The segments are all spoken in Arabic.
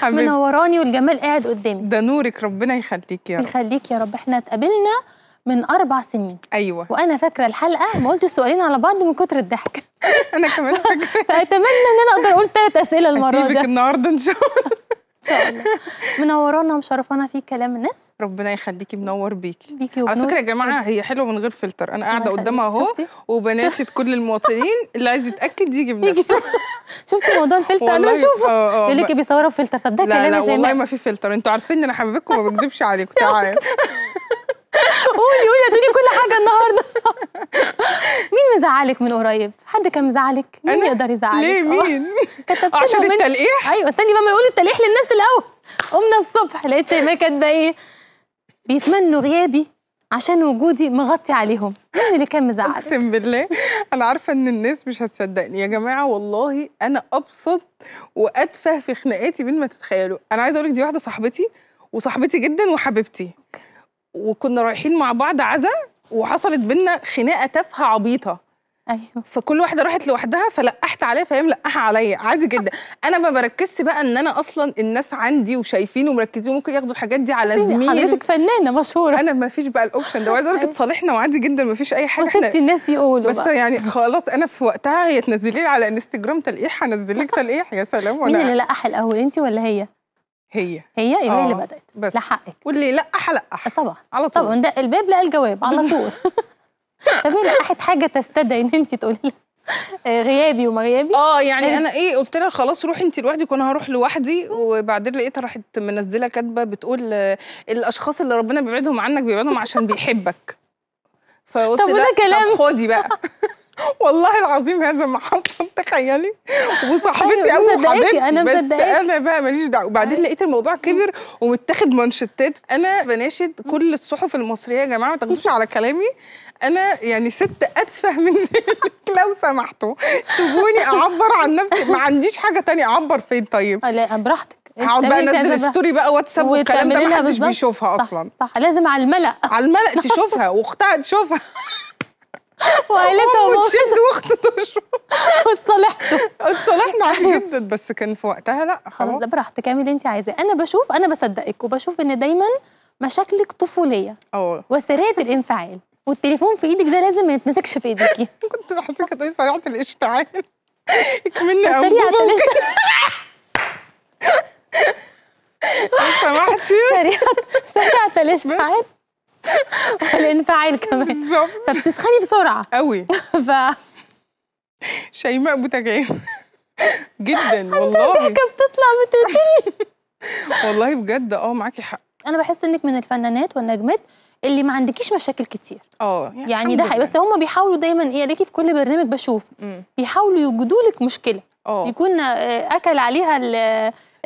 حبيبي منوراني والجمال قاعد قدامي ده نورك ربنا يخليك يا رب يخليك يا رب احنا اتقابلنا من اربع سنين ايوه وانا فاكره الحلقه ما قلتش سؤالين على بعض من كتر الضحك انا كمان فاكره فاتمنى ان انا اقدر اقول ثلاث اسئله المره دي النهارده ان شاء الله ان شاء الله منورانا ومشرفانا في كلام الناس ربنا يخليكي منور بيكي بيكي وبنور. على فكره يا جماعه هي حلوه من غير فلتر انا قاعده قدامها اهو وبناشد كل المواطنين اللي عايز يتاكد يجي بنفسه يجي شفتي موضوع الفلتر انا بشوفه آه، آه، يقول لك بيصوروا بفلتر طب ده كلام لا لا والله ما في فلتر انتوا عارفين ان انا حبيبكم ما بكذبش عليكم تعالى قولي قولي اديني كل حاجه النهارده مين مزعلك من قريب؟ حد كان مزعلك؟ مين يقدر يزعلك؟ ليه آه. مين؟ كتبت عشان التلقيح؟ ايوه استني بقى ما يقول التلقيح للناس الاول قمنا الصبح لقيت شيماء كاتبه ايه؟ بيتمنوا غيابي عشان وجودي مغطي عليهم مين اللي كان مزعلك؟ اقسم بالله انا عارفه ان الناس مش هتصدقني يا جماعه والله انا ابسط واتفه في خناقاتي من ما تتخيلوا انا عايزه اقول لك دي واحده صاحبتي وصاحبتي جدا وحبيبتي وكنا رايحين مع بعض عزا وحصلت بينا خناقه تافهه عبيطه ايوه فكل واحده راحت لوحدها فلقحت عليها فهي ملقحه عليا عادي جدا انا ما بركزش بقى ان انا اصلا الناس عندي وشايفين ومركزين وممكن ياخدوا الحاجات دي على زميل حضرتك فنانه مشهوره انا ما فيش بقى الاوبشن ده وعايزه اقول لك أيوه. اتصالحنا وعادي جدا ما فيش اي حاجه وسبت الناس يقولوا بس بقى. يعني خلاص انا في وقتها هي تنزلي لي على انستجرام تلقيح هنزل لك تلقيح يا سلام ولا مين اللي لقح الاول انت ولا هي هي هي يبقى هي اللي آه، بدات بس لحقك واللي لقح لقح طبعا على طول طبعا ده الباب لقى الجواب على طول طب هي لقحت حاجه تستدعي ان انت تقولي لها آه، غيابي وما غيابي اه يعني آه. انا ايه قلت لها خلاص روحي انت لوحدك وانا هروح لوحدي وبعدين لقيتها راحت منزله كاتبه بتقول الاشخاص اللي ربنا بيبعدهم عنك بيبعدهم عشان بيحبك فقلت طب ده كلام خدي بقى والله العظيم هذا ما حصل تخيلي وصاحبتي او أيوة، حبيبتي انا مصدقاكي انا بقى ماليش دعوه وبعدين أيوة. لقيت الموضوع كبر ومتاخد مانشيتات انا بناشد كل الصحف المصريه يا جماعه ما تاخدوش على كلامي انا يعني ست اتفه من ذلك لو سمحتوا سيبوني اعبر عن نفسي ما عنديش حاجه تانية اعبر فين طيب آه، لا براحتك هقعد بقى انزل ستوري بقى واتساب والكلام ده محدش بيشوفها صح اصلا صح لازم على الملأ على الملأ تشوفها واختها تشوفها وعيلته ومامته وتشد تشرب وتصالحته اتصالحنا عادي أيوه. جدا بس كان في وقتها لا خلاص ده براحتك اعملي اللي انت عايزاه انا بشوف انا بصدقك وبشوف ان دايما مشاكلك طفوليه اه وسريه الانفعال والتليفون في ايدك ده لازم ما يتمسكش في ايدك كنت بحسك هتقولي سريعه الاشتعال اكملنا سريعه الاشتعال لو سمحتي سريعه سريعه الاشتعال والانفعال كمان بالظبط فبتسخني بسرعه قوي ف شيماء بوتجان جدا والله الضحكه بتطلع بتقتلني والله بجد اه معاكي حق انا بحس انك من الفنانات والنجمات اللي ما عندكيش مشاكل كتير اه يعني, يعني ده حقيقي بس هم بيحاولوا دايما ايه الاقي في كل برنامج بشوف بيحاولوا يوجدوا لك مشكله أوه. يكون آه، اكل عليها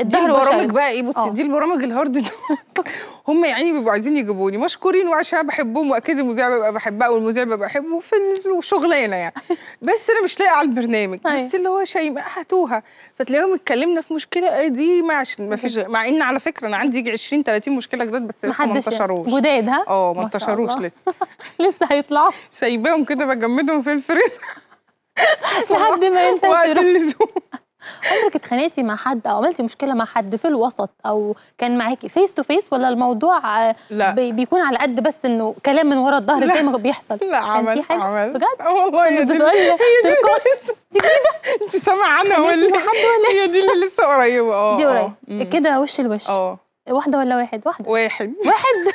الظهر البرامج بقى ايه بصي آه. دي البرامج الهارد هم يعني بيبقوا عايزين يجيبوني يعني مشكورين وعشان بحبهم واكيد المذيع ببقى بحبها والمذيع ببقى بحبه في الشغلانه يعني بس انا مش لاقيه على البرنامج طيب. بس اللي هو شيء هاتوها فتلاقيهم اتكلمنا في مشكله قديمه آه، عشان ما فيش مع ان على فكره انا عندي يجي 20 30 مشكله جداد بس لسه ما يعني. انتشروش جداد ها؟ اه ما انتشروش لسه لسه هيطلعوا سايباهم كده بجمدهم في الفريزر لحد ما ينتشروا عمرك اتخانقتي مع حد او عملتي مشكله مع حد في الوسط او كان معاكي فيس تو فيس ولا الموضوع آه، لا. بي بيكون على قد بس انه كلام من ورا الظهر زي ما بيحصل لا عملت عملت بجد آه، والله يا دي دي جديده طيب انت سامعه عنها ولا إيه؟ هي دي اللي لسه قريبه اه دي قريبه آه. كده وش الوش اه واحده ولا واحد واحده واحد واحد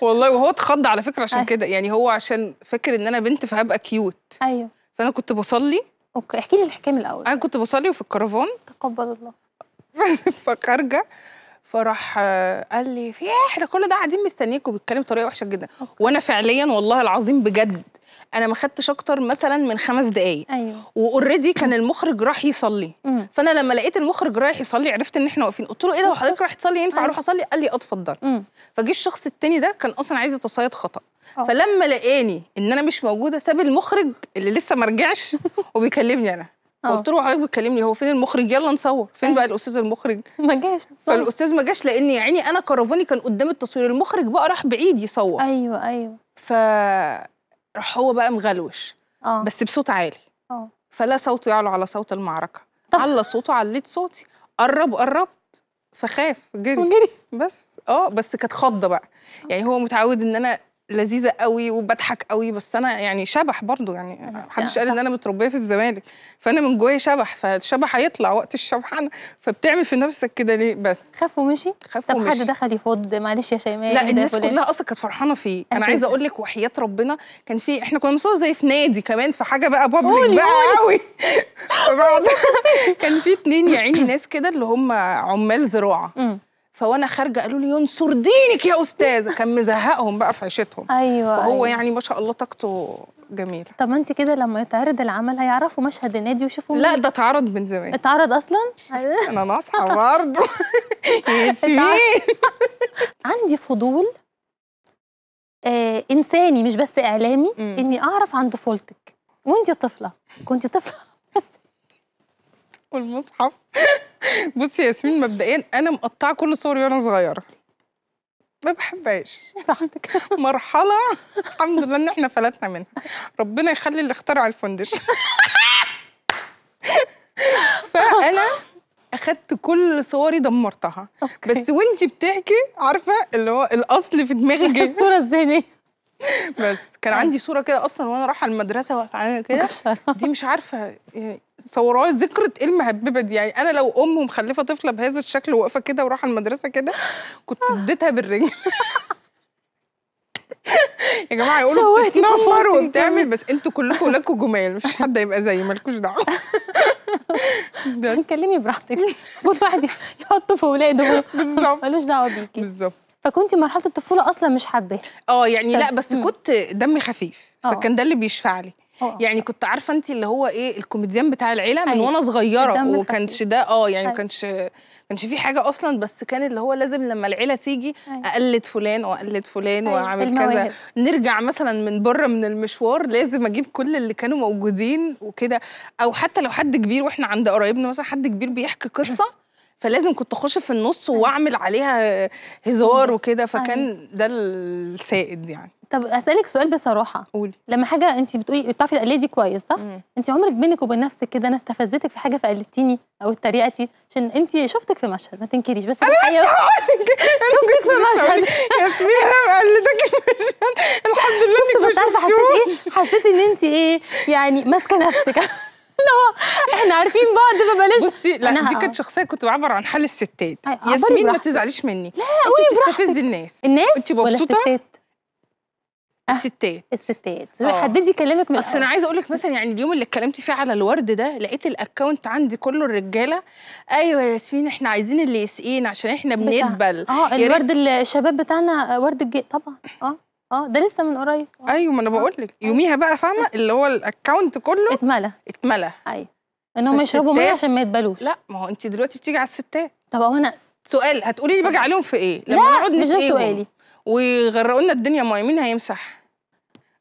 والله وهو اتخض على فكره عشان كده يعني هو عشان فاكر ان انا بنت فهبقى كيوت ايوه فانا كنت بصلي اوكي احكي لي الحكايه الاول انا كنت بصلي وفي الكرفان تقبل الله فخارجه فراح قال لي في إيه؟ احنا كل ده قاعدين مستنيك وبيتكلم بطريقه وحشه جدا أوكي. وانا فعليا والله العظيم بجد انا ما خدتش اكتر مثلا من خمس دقائق ايوه واوريدي كان المخرج راح يصلي فانا لما لقيت المخرج رايح يصلي عرفت ان احنا واقفين قلت له ايه ده وحضرتك رايح تصلي ينفع أيوه. اروح اصلي قال لي اه اتفضل فجه الشخص التاني ده كان اصلا عايز يتصيد خطا اه. فلما لقاني ان انا مش موجوده ساب المخرج اللي لسه ما رجعش وبيكلمني انا قلت اه. له حضرتك بتكلمني هو فين المخرج يلا نصور فين أيوه. بقى الاستاذ المخرج ما جاش فالاستاذ ما جاش لان يا عيني انا كرفاني كان قدام التصوير المخرج بقى راح بعيد يصور ايوه ايوه ف راح هو بقى مغلوش أوه. بس بصوت عالي أوه. فلا صوته يعلو على صوت المعركه طف. على صوته عليت صوتي قرب قربت فخاف جري وجري بس اه بس كانت خضه بقى يعني هو متعود ان انا لذيذه قوي وبضحك قوي بس انا يعني شبح برضو يعني محدش قال ان انا متربيه في الزمالك فانا من جوايا شبح فالشبح هيطلع وقت انا فبتعمل في نفسك كده ليه بس خاف ومشي خاف طب حد دخل يفض معلش يا شيماء لا الناس كلها اصلا كانت فرحانه فيه انا عايزه اقول لك وحيات ربنا كان في احنا كنا بنصور زي في نادي كمان في حاجه بقى بابليك بقى قوي كان في اتنين يا عيني ناس كده اللي هم عمال زراعه فوانا خارجه قالوا لي ينصر دينك يا استاذه كان مزهقهم بقى في عيشتهم ايوه فهو أيوة. يعني ما شاء الله طاقته جميله طب انت كده لما يتعرض العمل هيعرفوا مشهد النادي ويشوفوا لا ده اتعرض من زمان اتعرض اصلا انا ناصحه برضه عندي فضول آه انساني مش بس اعلامي م. اني اعرف عن طفولتك وانت طفله كنت طفله والمصحف بصي يا ياسمين مبدئيا انا مقطعه كل صوري وانا صغيره ما بحبهاش مرحله الحمد لله ان احنا فلتنا منها ربنا يخلي اللي اخترع الفونديشن فانا اخدت كل صوري دمرتها أوكي. بس وانت بتحكي عارفه اللي هو الاصل في دماغي الصوره الذهنيه بس كان طيب. عندي صوره كده اصلا وانا رايحه المدرسه واقفه كده دي مش عارفه يعني لي ذكرى ايه المهببه دي يعني انا لو ام ومخلفه طفله بهذا الشكل واقفه كده ورايحه المدرسه كده كنت آه. اديتها بالرجل يا جماعه يقولوا بتتنمر وبتعمل بس انتوا كلكم ولادكم جمال مفيش حد هيبقى زيي مالكوش دعوه بس كلمي براحتك كل واحد يحطه في ولاده بالظبط ملوش دعوه بيكي بالظبط فكنت مرحله الطفوله اصلا مش حابه اه يعني طيب. لا بس مم. كنت دمي خفيف آه. فكان ده اللي بيشفع لي أوه. يعني كنت عارفه انت اللي هو ايه الكوميديان بتاع العيله من أيوة. وانا صغيره وما كانش ده اه يعني ما أيوة. كانش كانش في حاجه اصلا بس كان اللي هو لازم لما العيله تيجي أيوة. اقلد فلان واقلد فلان واعمل كذا نرجع مثلا من بره من المشوار لازم اجيب كل اللي كانوا موجودين وكده او حتى لو حد كبير واحنا عند قرايبنا مثلا حد كبير بيحكي قصه فلازم كنت اخش في النص واعمل عليها هزار أيوة. وكده فكان أيوة. ده السائد يعني طب اسالك سؤال بصراحه قولي لما حاجه انت بتقولي بتعرفي الاليه كويس صح انت عمرك بينك وبين نفسك كده انا استفزتك في حاجه فقلدتيني او اتريقتي عشان انت شفتك في مشهد ما تنكريش بس انا شفتك في مشهد ياسمين قلدك المشهد الحمد لله شفت كنت عارفه حسيت ايه حسيت ان انت ايه يعني ماسكه نفسك احنا عارفين بعض فبلاش بصي لا أنا دي كانت شخصيه كنت بعبر عن حال الستات ياسمين ما تزعليش مني لا قولي براحتك بتستفز الناس الناس انت مبسوطه الستات الستات أه، الستات آه. حددي كلامك من اصل انا عايزه اقول لك مثلا يعني اليوم اللي اتكلمتي فيه على الورد ده لقيت الاكونت عندي كله الرجاله ايوه يا ياسمين احنا عايزين اللي يسقين إيه، عشان احنا بنقبل اه الورد الشباب بتاعنا ورد الجي طبعا اه اه ده لسه من قريب ايوه ما انا اه. بقول لك يوميها بقى فاهمه اللي هو الاكونت كله اتملى اتملى ايوه ان هم يشربوا ميه عشان ما يتبلوش لا ما هو انت دلوقتي بتيجي على الستات طب هو انا سؤال هتقولي لي باجي عليهم في ايه لما نقعد مش ده سؤالي ويغرقوا لنا الدنيا ميه مين هيمسح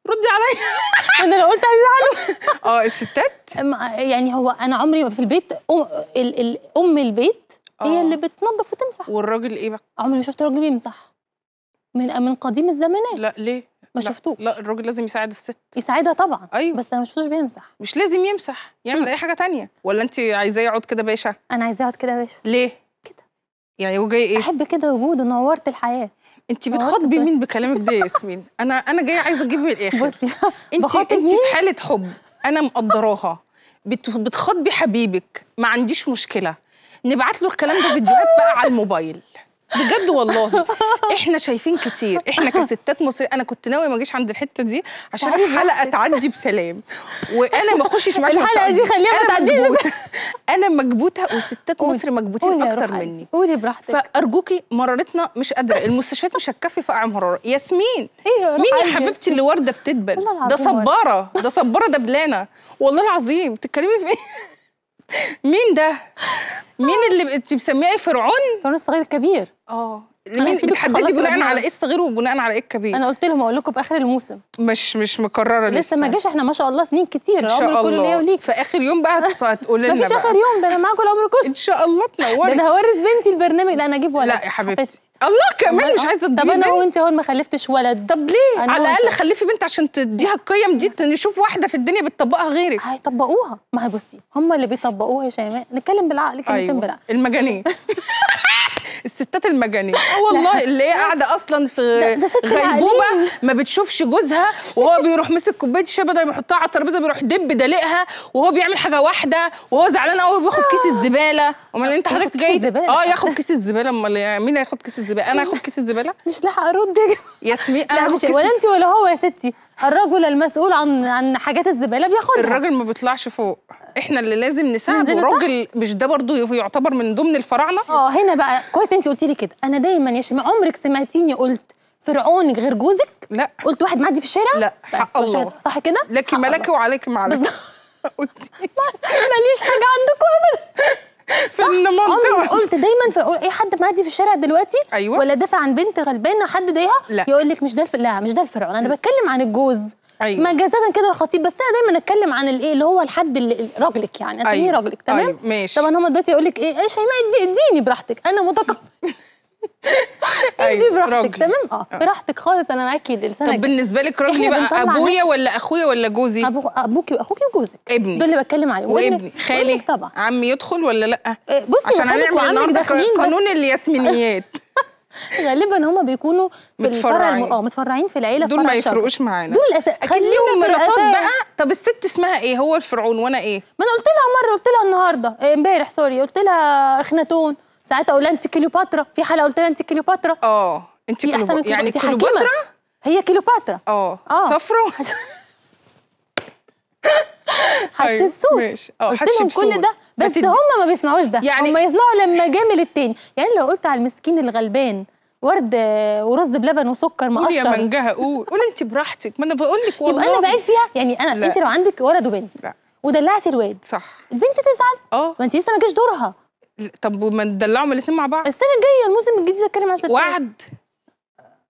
ردي عليا انا لو قلت هيزعلوا اه الستات يعني هو انا عمري في البيت ام ال ال ام البيت آه. هي اللي بتنظف وتمسح والراجل ايه بقى عمري ما شفت راجل بيمسح من من قديم الزمانات لا ليه ما لا شفتوش لا الراجل لازم يساعد الست يساعدها طبعا ايوه بس انا ما شفتوش بيمسح مش لازم يمسح يعمل اي حاجه تانية ولا انت عايزاه يقعد كده باشا انا عايزاه يقعد كده باشا ليه كده يعني هو جاي ايه احب كده وجوده نورت الحياه انت بتخاطبي مين بكلامك ده يا ياسمين انا انا جايه عايزه اجيب من الاخر بصي انت انت في حاله حب انا مقدراها بتخاطبي حبيبك ما عنديش مشكله نبعت له الكلام ده فيديوهات بقى على الموبايل بجد والله احنا شايفين كتير احنا كستات مصر انا كنت ناوي ما اجيش عند الحته دي عشان الحلقه تعدي بسلام وانا ما اخشش معاكم الحلقه دي خليها ما تعديش انا مكبوته وستات مصر مكبوتين اكتر مني قولي براحتك فارجوكي مرارتنا مش قادره المستشفيات مش هتكفي فقع مراره ياسمين ايه مين يا حبيبتي اللي ورده بتدبل ده صباره ده صباره دبلانه والله العظيم بتتكلمي في ايه مين ده؟ مين اللي انت مسميه إيه؟ فرعون؟ فرعون الصغير الكبير اه مين بتحددي بناء على ايه الصغير وبناء على ايه الكبير انا قلت لهم اقول لكم في اخر الموسم مش مش مكرره لسه لسه ما جاش احنا ما شاء الله سنين كتير ان شاء الله كله ليا في اخر يوم بقى هتقولي لنا ما فيش اخر يوم ده انا معاكم العمر كله ان شاء الله تنوري ده انا هورث بنتي البرنامج لا انا اجيب ولد لا يا حبيبتي الله كمان مش آه. عايزه طب انا وانت اول ما خلفتش ولد طب ليه على الاقل خلفي بنت عشان تديها القيم دي نشوف أيوة. واحده في الدنيا بتطبقها غيرك هيطبقوها ما هي بصي هم اللي بيطبقوها يا شيماء نتكلم بالعقل كلمتين أيوة. بالعقل المجانين الستات المجانين اه والله اللي هي قاعده اصلا في غيبوبه ما بتشوفش جوزها وهو بيروح ماسك كوبايه الشاي بدل ما يحطها على الترابيزه بيروح دب دلقها وهو بيعمل حاجه واحده وهو زعلان قوي بياخد كيس آه. الزباله امال انت حضرتك جاي اه ياخد كيس الزباله امال مين هياخد كيس الزباله انا هاخد كيس الزباله مش لاحق ارد يا جماعه ياسمين انا لا مش ولا انت ولا هو يا ستي الرجل المسؤول عن عن حاجات الزباله بياخدها الراجل ما بيطلعش فوق احنا اللي لازم نساعد الراجل مش ده برضه يعتبر من ضمن الفراعنه اه هنا بقى كويس انت قلتي لي كده انا دايما يا شيماء عمرك سمعتيني قلت فرعونك غير جوزك لا قلت واحد معدي في الشارع لا حق الله صح كده لكن ملكي وعليك معلش قلتي ماليش حاجه عندكم ابدا في المنطقه قلت دايما في اي حد معدي في الشارع دلوقتي أيوة. ولا دافع عن بنت غلبانه حد ضايقها يقول لك مش ده الف... لا مش ده الفرعون انا بتكلم عن الجوز أيوة. مجازا كده الخطيب بس انا دايما اتكلم عن الايه اللي هو الحد اللي راجلك يعني اسميه أيوة. راجلك تمام أيوة. ماشي طبعا هم دلوقتي يقول لك ايه ايه شيماء اديني براحتك انا متقبل انت إيه، أيوة، براحتك تمام اه براحتك خالص انا معاكي لسانك طب بالنسبه لك راجلي بقى ابويا ولا اخويا ولا جوزي أبو... ابوكي واخوكي وجوزك ابني دول اللي بتكلم عليهم وابني خالي طبعا عمي يدخل ولا لا إيه، بصي عشان هنعمل داخلين قانون الياسمينيات غالبا هما بيكونوا في الفرع اه متفرعين في العيله دول ما يفرقوش معانا دول الاساس خليهم مراتات بقى طب الست اسمها ايه هو الفرعون وانا ايه ما انا قلت لها مره قلت لها النهارده إيه، امبارح سوري قلت لها اخناتون ساعات اقول لها انت كليوباترا في حلقه قلت لها انت كليوباترا اه انت كليوباترا احسن من يعني كليوباترا هي كليوباترا اه صفرا اه. هتشيب طيب، صوت ماشي اه قلت لهم كل ده بس هم ما بيسمعوش ده يعني هم يسمعوا لما جامل التاني يعني لو قلت على المسكين الغلبان ورد ورز بلبن وسكر مقشر قول يا منجهه قول قول انت براحتك ما انا بقول لك والله يبقى انا بعيد فيها يعني انا لا. انت لو عندك ولد وبنت لا. ودلعتي الواد صح البنت تزعل اه ما انت لسه ما جاش دورها طب ما ندلعهم الاثنين مع بعض السنه الجايه الموسم الجديد هتكلم على ستات وعد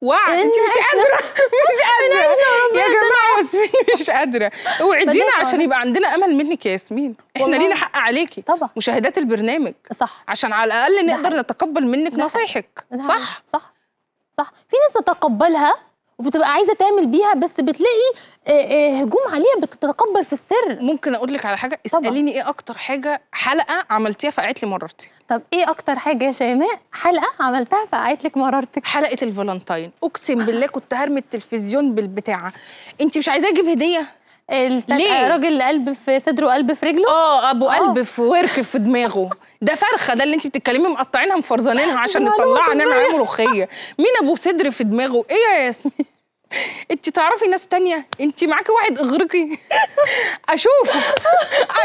وعد انت مش قادره مش قادره يا جماعه ياسمين مش قادره اوعدينا عشان يبقى عندنا امل منك يا ياسمين احنا لينا حق عليكي طبعا مشاهدات البرنامج صح عشان على الاقل نقدر نتقبل منك نصايحك صح صح صح في ناس تتقبلها وبتبقى عايزه تعمل بيها بس بتلاقي هجوم عليها بتتقبل في السر ممكن اقول لك على حاجه اساليني ايه اكتر حاجه حلقه عملتيها فقعت لي مررتي طب ايه اكتر حاجه يا شيماء حلقه عملتها فقعت لك مررتك حلقه الفالنتاين اقسم بالله كنت هرمي التلفزيون بالبتاعه انت مش عايزاه اجيب هديه راجل قلب في صدره قلب في رجله اه ابو أوه. قلب في ورك في دماغه ده فرخه ده اللي انت بتتكلمي مقطعينها مفرزنينها عشان نطلعها نعمل عليها ملوخيه مين ابو صدر في دماغه ايه يا ياسمين انت تعرفي ناس تانية انت معاكي واحد اغرقي اشوف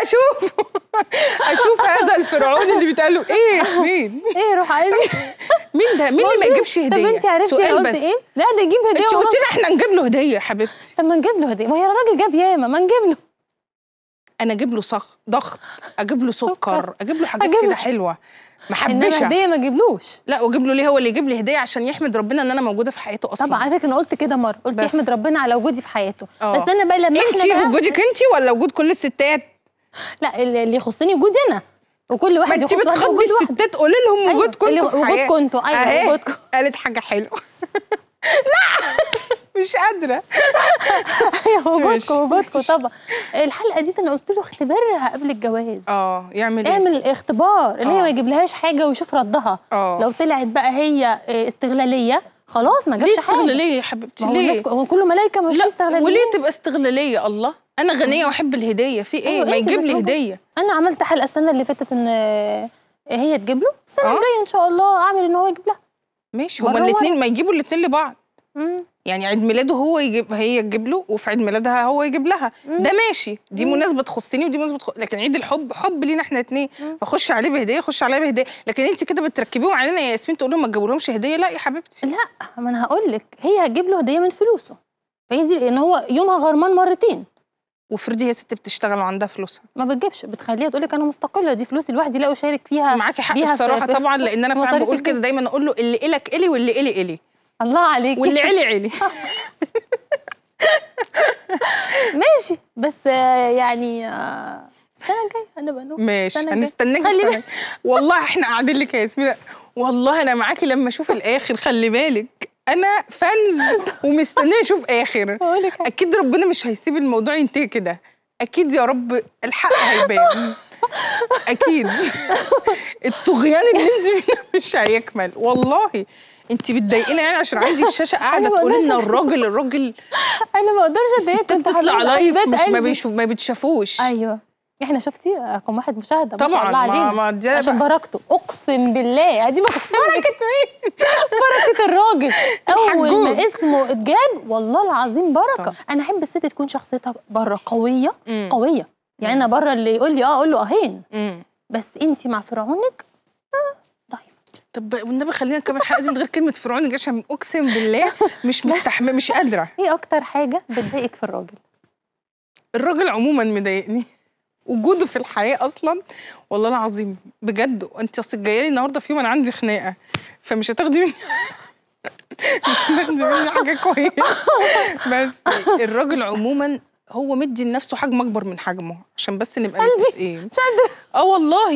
اشوف اشوف هذا الفرعون اللي بيتقال له ايه مين ايه روح قلبي مين ده مين اللي ما يجيبش هديه طب انت عرفتي قلت ايه لا ده يجيب هديه انت قلت احنا نجيب له هديه يا حبيبتي طب ما نجيب له هديه ما هي الراجل جاب ياما ما نجيب له انا اجيب له صخ ضغط اجيب له سكر اجيب له حاجات كده حلوه محبشه انما هديه ما اجيبلوش لا واجيب له ليه هو اللي يجيب لي هديه عشان يحمد ربنا ان انا موجوده في حياته اصلا طبعا على فكره انا قلت كده مره قلت يحمد ربنا على وجودي في حياته أوه. بس انا بقى لما انت وجودك انت ولا وجود كل الستات لا اللي يخصني وجودي انا وكل واحد يخص واحد وجود واحد الستات قول لهم وجودكم أيوة. وجودكم انتوا ايوه وجودكم قالت حاجه حلوه لا مش قادره وجودكم أيوة، وجودكم طبعا الحلقه دي انا قلت له اختبرها قبل الجواز اه يعمل ايه اعمل اختبار اللي هي آه. ما يجيبلهاش حاجه ويشوف ردها اه لو طلعت بقى هي آه، استغلاليه خلاص ما جابش حاجه ليه استغلاليه يا حبيبتي ليه هو كله ملائكه مش استغلاليه وليه تبقى استغلاليه الله انا غنيه أيوة. واحب الهديه في ايه أيوة، ما إيه يجيب لي هديه انا عملت حلقه السنه اللي فاتت ان آه، هي تجيب له السنه الجايه ان شاء الله اعمل ان هو يجيب لها ماشي هما الاثنين ما يجيبوا الاثنين لبعض يعني عيد ميلاده هو يجيب هي تجيب له وفي عيد ميلادها هو يجيب لها مم. ده ماشي دي مم. مناسبه تخصني ودي مناسبه تخ... لكن عيد الحب حب لينا احنا اتنين فخش عليه بهديه خش عليا بهديه لكن انت كده بتركبيهم علينا يا ياسمين تقول لهم ما تجيبولهمش هديه لا يا حبيبتي لا ما انا هقول لك هي هتجيب له هديه من فلوسه فينزل ان هو يومها غرمان مرتين وفرضي هي ست بتشتغل وعندها فلوسها ما بتجيبش بتخليها تقول لك انا مستقله دي فلوسي لوحدي لا اشارك فيها معاكي حق بصراحه طبعا لان انا فعلا بقول كده دايما اقول له اللي الك الي واللي الي الي الله عليك واللي علي علي ماشي بس يعني آه، السنه الجايه انا بنوم ماشي هنستناك خلي والله احنا قاعدين لك يا ياسمين والله انا معاكي لما اشوف الاخر خلي بالك انا فانز ومستنيه اشوف اخر اكيد ربنا مش هيسيب الموضوع ينتهي كده اكيد يا رب الحق هيبان اكيد الطغيان اللي انت مش هيكمل والله انت بتضايقيني يعني عشان عندي الشاشه قاعده تقول لنا الراجل الراجل انا ما اقدرش اضايقك انت بتطلع لايف مش ما, بيشوف ما بتشافوش ايوه احنا شفتي رقم واحد مشاهده طبعا ما شاء الله علينا ما عشان بركته اقسم بالله دي بركه مين؟ بركه الراجل اول ما اسمه اتجاب والله العظيم بركه طبعا. انا احب الست تكون شخصيتها بره قويه مم. قويه يعني انا بره اللي يقول لي اه اقول له اهين آه، مم. بس انت مع فرعونك آه طب والنبي خلينا نكمل الحلقه دي من غير كلمه فرعون عشان اقسم بالله مش مستحمله مش قادره ايه اكتر حاجه بتضايقك في الراجل الراجل عموما مضايقني وجوده في الحياه اصلا والله العظيم بجد انت اصل جايه لي النهارده في يوم انا عندي خناقه فمش هتاخدي مني مش هتاخدي مني حاجه كويسه بس الراجل عموما هو مدي لنفسه حجم اكبر من حجمه عشان بس نبقى متفقين اه والله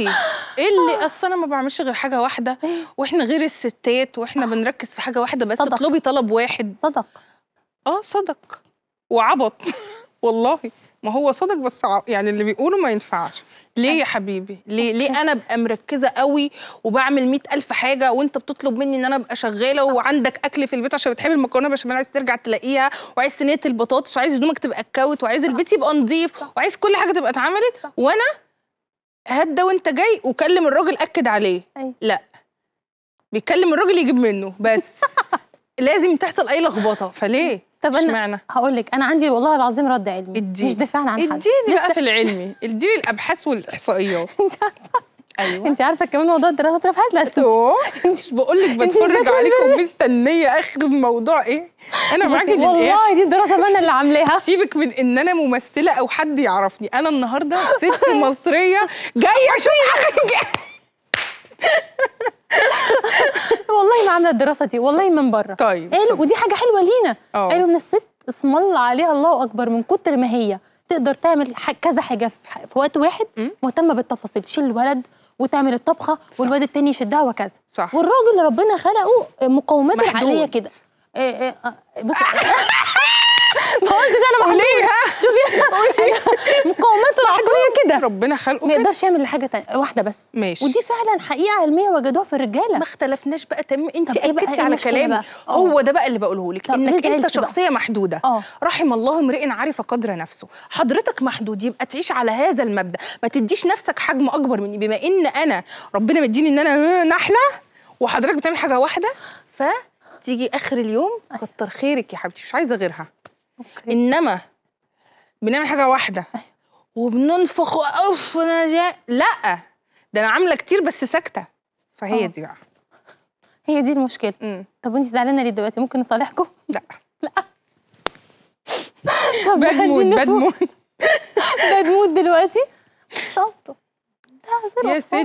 ايه اللي اصل انا ما بعملش غير حاجه واحده واحنا غير الستات واحنا بنركز في حاجه واحده بس اطلبي طلب واحد صدق اه صدق وعبط والله ما هو صدق بس يعني اللي بيقوله ما ينفعش ليه يا حبيبي ليه ليه انا ابقى مركزه قوي وبعمل مئة الف حاجه وانت بتطلب مني ان انا ابقى شغاله وعندك اكل في البيت عشان بتحب المكرونه بشاميل عايز ترجع تلاقيها وعايز صينيه البطاطس وعايز هدومك تبقى اتكوت وعايز البيت يبقى نظيف وعايز كل حاجه تبقى اتعملت وانا هدى وانت جاي وكلم الراجل اكد عليه أي. أيوة. لا بيكلم الراجل يجيب منه بس لازم تحصل اي لخبطه فليه طب انا معنى؟ هقول لك انا عندي والله العظيم رد علمي الجيل. مش دفاعا عن حد اديني بقى في العلمي اديني الابحاث والاحصائيات انت عارفه ايوه انت عارفه كمان موضوع الدراسات في لا انت مش بقول لك بتفرج عليكم مستنيه اخر الموضوع ايه انا معاكي ايه والله دي الدراسه ما انا اللي عاملاها سيبك من ان انا ممثله او حد يعرفني انا النهارده ست مصريه جايه اشوف حاجه والله ما عامله الدراسه دي والله من بره طيب قالوا ودي حاجه حلوه لينا اه. قالوا ان الست اسم الله عليها الله اكبر من كتر ما هي تقدر تعمل كذا حاجه في وقت واحد مهتمه بالتفاصيل تشيل الولد وتعمل الطبخه والواد التاني يشدها وكذا صح والراجل ربنا خلقه مقوماته العقليه كده آه، آه، بص ما قلتش انا محدوده إيه، شوفي إيه؟ أيوة. مقاومته العقليه كده ربنا خلقه ما يقدرش يعمل حاجه ثانيه واحده بس ماشي ودي فعلا حقيقه علميه وجدوها في الرجاله ما اختلفناش بقى تمام انت إيه اكدتي على كلامي آه. هو ده بقى اللي بقوله لك انك انت شخصيه محدوده آه. رحم الله امرئ عرف قدر نفسه حضرتك محدود يبقى تعيش على هذا المبدا ما تديش نفسك حجم اكبر مني بما ان انا ربنا مديني ان انا نحله وحضرتك بتعمل حاجه واحده ف تيجي اخر اليوم أيوة. كتر خيرك يا حبيبتي مش عايزه غيرها أوكي. انما بنعمل حاجه واحده وبننفخ اوف انا لا ده انا عامله كتير بس ساكته فهي أوه. دي بقى هي دي المشكله مم. طب انت زعلانه ليه دلوقتي ممكن نصالحكم لا لا طب بدمون بدمون بدمون دلوقتي مش قصده يا ستي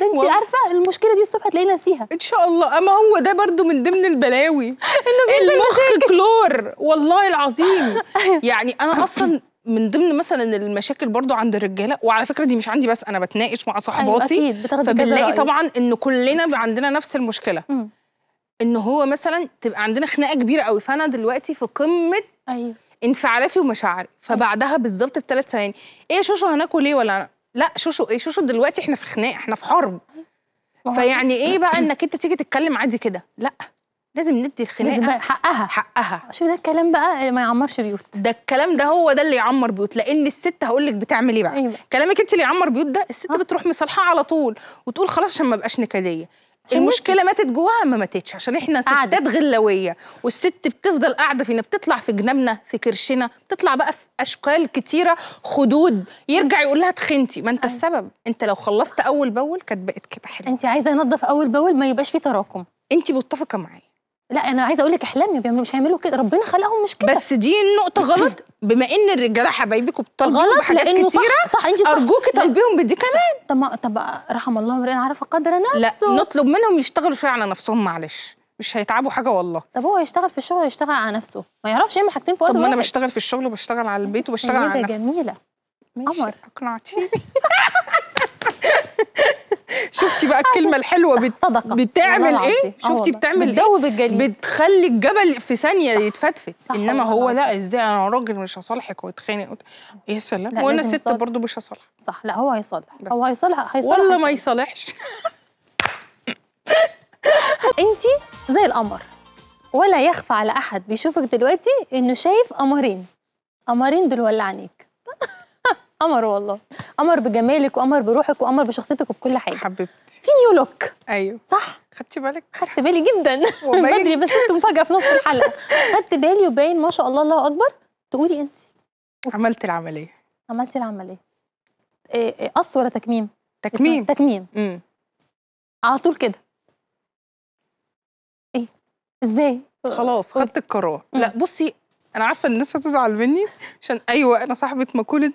ده انت عارفه المشكله دي الصبح هتلاقيه ناسيها ان شاء الله اما هو ده برضو من ضمن البلاوي انه المخ كلور والله العظيم يعني انا اصلا من ضمن مثلا المشاكل برضو عند الرجاله وعلى فكره دي مش عندي بس انا بتناقش مع صاحباتي أيوة فبنلاقي طبعا ان كلنا عندنا نفس المشكله ان هو مثلا تبقى عندنا خناقه كبيره قوي فانا دلوقتي في قمه ايوه انفعالاتي ومشاعري فبعدها بالظبط بثلاث ثواني ايه يا شوشو هناكل ايه ولا لا شوشو ايه شوشو دلوقتي احنا في خناق احنا في حرب فيعني ايه بقى انك انت تيجي تتكلم عادي كده لا لازم ندي الخناقه لازم حقها حقها شوف ده الكلام بقى ما يعمرش بيوت ده الكلام ده هو ده اللي يعمر بيوت لان الست هقول لك بتعمل ايه بقى أيوة. كلامك انت اللي يعمر بيوت ده الست أه. بتروح مصالحه على طول وتقول خلاص عشان ما ابقاش نكديه المشكله ماتت جواها ما ماتتش عشان احنا ستات غلاويه والست بتفضل قاعده فينا بتطلع في جنابنا في كرشنا بتطلع بقى في اشكال كتيره خدود يرجع يقول لها تخنتي ما انت أي. أيوة. السبب انت لو خلصت اول باول كانت بقت كده حلوه انت عايزه انضف اول باول ما يبقاش فيه تراكم انت متفقه معايا لا انا عايزه اقول لك احلامي مش هيعملوا كده ربنا خلقهم مش كده بس دي النقطه غلط بما ان الرجاله حبايبك وبتطلبوا غلط بحاجات لأنه كتيره صح صح انت صح ارجوكي طالبيهم بدي كمان طب ما طب رحم الله امرئ عرف قدر نفسه لا نطلب منهم يشتغلوا شويه على نفسهم معلش مش هيتعبوا حاجه والله طب هو يشتغل في الشغل يشتغل على نفسه ما يعرفش يعمل حاجتين في وقت طب ما انا بشتغل في الشغل وبشتغل على البيت وبشتغل على نفسي جميله ماشي قمر اقنعتيني شفتي بقى الكلمه الحلوه بت... صدقة. بتعمل ايه شفتي بتعمل بتدوب إيه؟ الجليل. بتخلي الجبل في ثانيه يتفتفت انما هو لا ازاي انا راجل مش هصالحك واتخانق يا سلام وانا ست برضه مش هصالحك صح لا هو هيصالح هو هيصالح هيصالح ولا ما يصالحش انت زي القمر ولا يخفى على احد بيشوفك دلوقتي انه شايف قمرين قمرين دول ولا عينيك قمر والله قمر بجمالك وقمر بروحك وقمر بشخصيتك وبكل حاجه حبيبتي في نيو لوك ايوه صح خدتي بالك خدت بالي جدا بدري بس انت مفاجاه في نص الحلقه خدت بالي وباين ما شاء الله الله اكبر تقولي انت عملت العمليه عملتي العمليه إيه، إيه، قص ولا تكميم تكميم تكميم امم على طول كده ايه ازاي خلاص خدت القرار لا بصي انا عارفه الناس هتزعل مني عشان ايوه انا صاحبه مقوله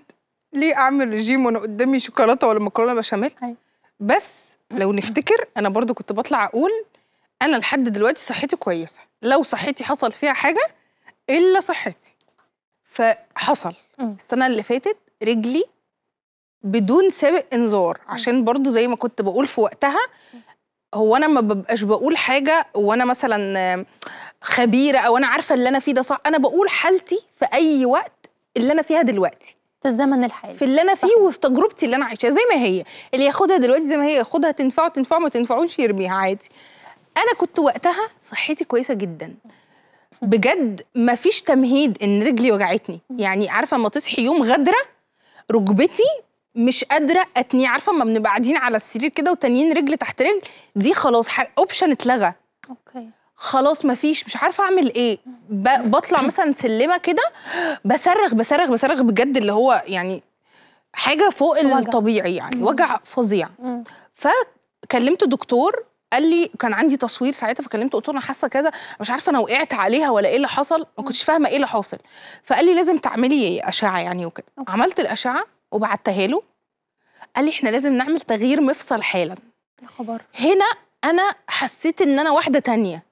ليه اعمل ريجيم وانا قدامي شوكولاته ولا مكرونه بشاميل أيوة. بس لو نفتكر انا برضو كنت بطلع اقول انا لحد دلوقتي صحتي كويسه لو صحتي حصل فيها حاجه الا صحتي فحصل السنه اللي فاتت رجلي بدون سابق انذار عشان برضو زي ما كنت بقول في وقتها هو انا ما ببقاش بقول حاجه وانا مثلا خبيره او انا عارفه اللي انا فيه ده صح انا بقول حالتي في اي وقت اللي انا فيها دلوقتي في الزمن الحالي في اللي انا فيه صحيح. وفي تجربتي اللي انا عايشاها زي ما هي اللي ياخدها دلوقتي زي ما هي ياخدها تنفعه تنفعه ما تنفعوش يرميها عادي انا كنت وقتها صحتي كويسه جدا بجد ما فيش تمهيد ان رجلي وجعتني يعني عارفه اما تصحي يوم غدره ركبتي مش قادره اتني عارفه اما بنبقى قاعدين على السرير كده وتانيين رجل تحت رجل دي خلاص اوبشن اتلغى اوكي خلاص مفيش مش عارفه اعمل ايه بطلع مثلا سلمه كده بصرخ بصرخ بصرخ بجد اللي هو يعني حاجه فوق وجع. الطبيعي يعني وجع فظيع فكلمت دكتور قال لي كان عندي تصوير ساعتها فكلمته قلت له انا حاسه كذا مش عارفه انا وقعت عليها ولا ايه اللي حصل ما كنتش فاهمه ايه اللي حاصل فقال لي لازم تعملي اشعه يعني وكده عملت الاشعه وبعتها له قال لي احنا لازم نعمل تغيير مفصل حالا خبر هنا انا حسيت ان انا واحده تانية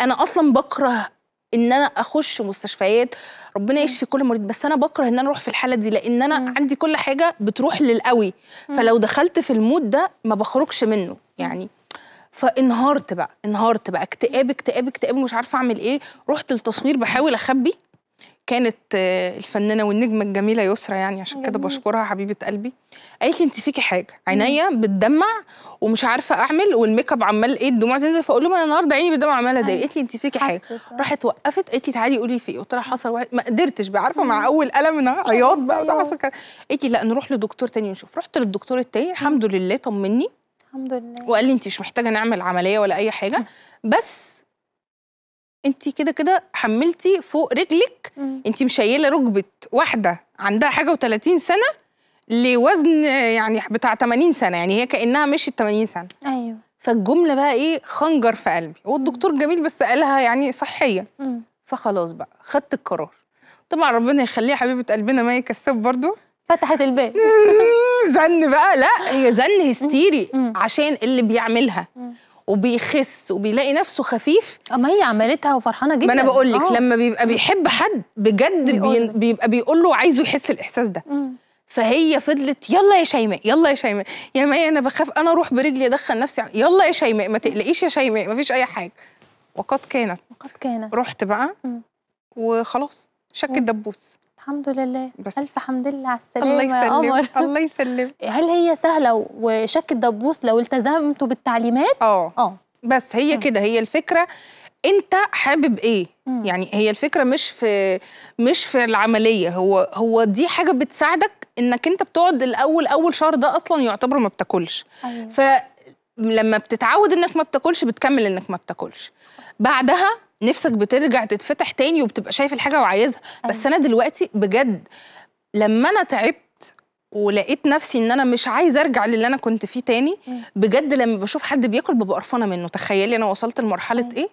انا اصلا بكره ان انا اخش مستشفيات ربنا يشفي كل مريض بس انا بكره ان انا اروح في الحاله دي لان انا عندي كل حاجه بتروح للقوي فلو دخلت في المود ده ما بخرجش منه يعني فانهارت بقى انهارت بقى اكتئاب اكتئاب اكتئاب مش عارفه اعمل ايه رحت للتصوير بحاول اخبي كانت آه، الفنانه والنجمه الجميله يسرا يعني عشان كده بشكرها حبيبه قلبي قالت لي انت فيكي حاجه عينيا بتدمع ومش عارفه اعمل والميك اب عمال ايه الدموع تنزل فاقول لهم انا النهارده عيني بتدمع عماله اضايق أيوة. قالت لي انت فيكي حاجه راحت وقفت قالت لي تعالي قولي في ايه قلت لها حصل واحد ما قدرتش بقى عارفه مع اول الم انا عياط بقى وده حصل أيوة. قالت لي لا نروح لدكتور تاني نشوف رحت للدكتور التاني الحمد لله طمني الحمد لله وقال لي انت مش محتاجه نعمل عمليه ولا اي حاجه بس انت كده كده حملتي فوق رجلك انت مشيله ركبه واحده عندها حاجه و30 سنه لوزن يعني بتاع 80 سنه يعني هي كانها مشيت 80 سنه ايوه فالجمله بقى ايه خنجر في قلبي والدكتور جميل بس قالها يعني صحيه فخلاص بقى خدت القرار طبعا ربنا يخليها حبيبه قلبنا ما يكسب برضو فتحت الباب زن بقى لا هي زن هستيري عشان اللي بيعملها وبيخس وبيلاقي نفسه خفيف اما آه، هي عملتها وفرحانه جدا ما انا بقول لك آه. لما بيبقى بيحب حد بجد بيقول بيبقى بيقول له عايزه يحس الاحساس ده مم. فهي فضلت يلا يا شيماء يلا يا شيماء يا مي انا بخاف انا اروح برجلي ادخل نفسي يلا يا شيماء ما تقلقيش يا شيماء ما فيش اي حاجه وقد كانت وقد كانت رحت بقى مم. وخلاص شك الدبوس الحمد لله بس. ألف حمد لله على السلامة الله يسلمك الله يسلمك هل هي سهلة وشك الدبوس لو التزمتوا بالتعليمات؟ اه اه بس هي كده هي الفكرة انت حابب ايه مم. يعني هي الفكره مش في مش في العمليه هو هو دي حاجه بتساعدك انك انت بتقعد الاول اول شهر ده اصلا يعتبر ما بتاكلش أيوة. فلما بتتعود انك ما بتاكلش بتكمل انك ما بتاكلش بعدها نفسك بترجع تتفتح تاني وبتبقى شايف الحاجه وعايزها أيوة. بس انا دلوقتي بجد لما انا تعبت ولقيت نفسي ان انا مش عايزه ارجع للي انا كنت فيه تاني بجد لما بشوف حد بياكل ببقى قرفانه منه تخيلي انا وصلت لمرحله ايه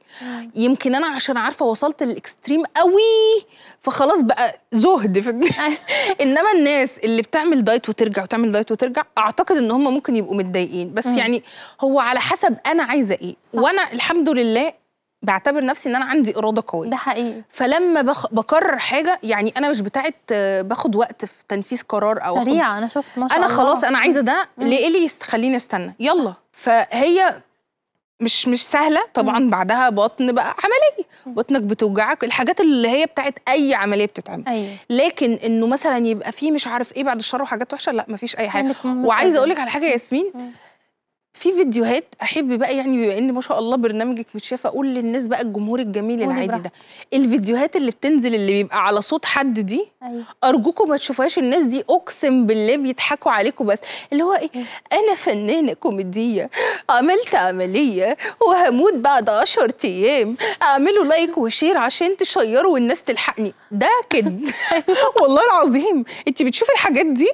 يمكن انا عشان عارفه وصلت للاكستريم قوي فخلاص بقى زهد في دماغي أيوة. انما الناس اللي بتعمل دايت وترجع وتعمل دايت وترجع اعتقد ان هم ممكن يبقوا متضايقين بس يعني هو على حسب انا عايزه ايه صح. وانا الحمد لله بعتبر نفسي ان انا عندي اراده قويه ده حقيقي فلما بخ... بقرر حاجه يعني انا مش بتاعه باخد وقت في تنفيذ قرار او سريع أخد... انا شفت ما شاء انا الله. خلاص انا عايزه ده ليه إيه اللي يخليني استنى يلا فهي مش مش سهله طبعا مم. بعدها بطن بقى عمليه بطنك بتوجعك الحاجات اللي هي بتاعت اي عمليه بتتعمل أيوة. لكن انه مثلا يبقى فيه مش عارف ايه بعد الشر وحاجات وحشه لا مفيش اي حاجه وعايزه اقول لك على حاجه ياسمين مم. في فيديوهات احب بقى يعني بما ان ما شاء الله برنامجك متشاف اقول للناس بقى الجمهور الجميل العادي ده الفيديوهات اللي بتنزل اللي بيبقى على صوت حد دي أيوة. ارجوكم ما تشوفوهاش الناس دي اقسم بالله بيضحكوا عليكم بس اللي هو إيه؟, ايه انا فنانه كوميديه عملت عمليه وهموت بعد 10 ايام اعملوا لايك وشير عشان تشيروا والناس تلحقني ده كده والله العظيم انت بتشوفي الحاجات دي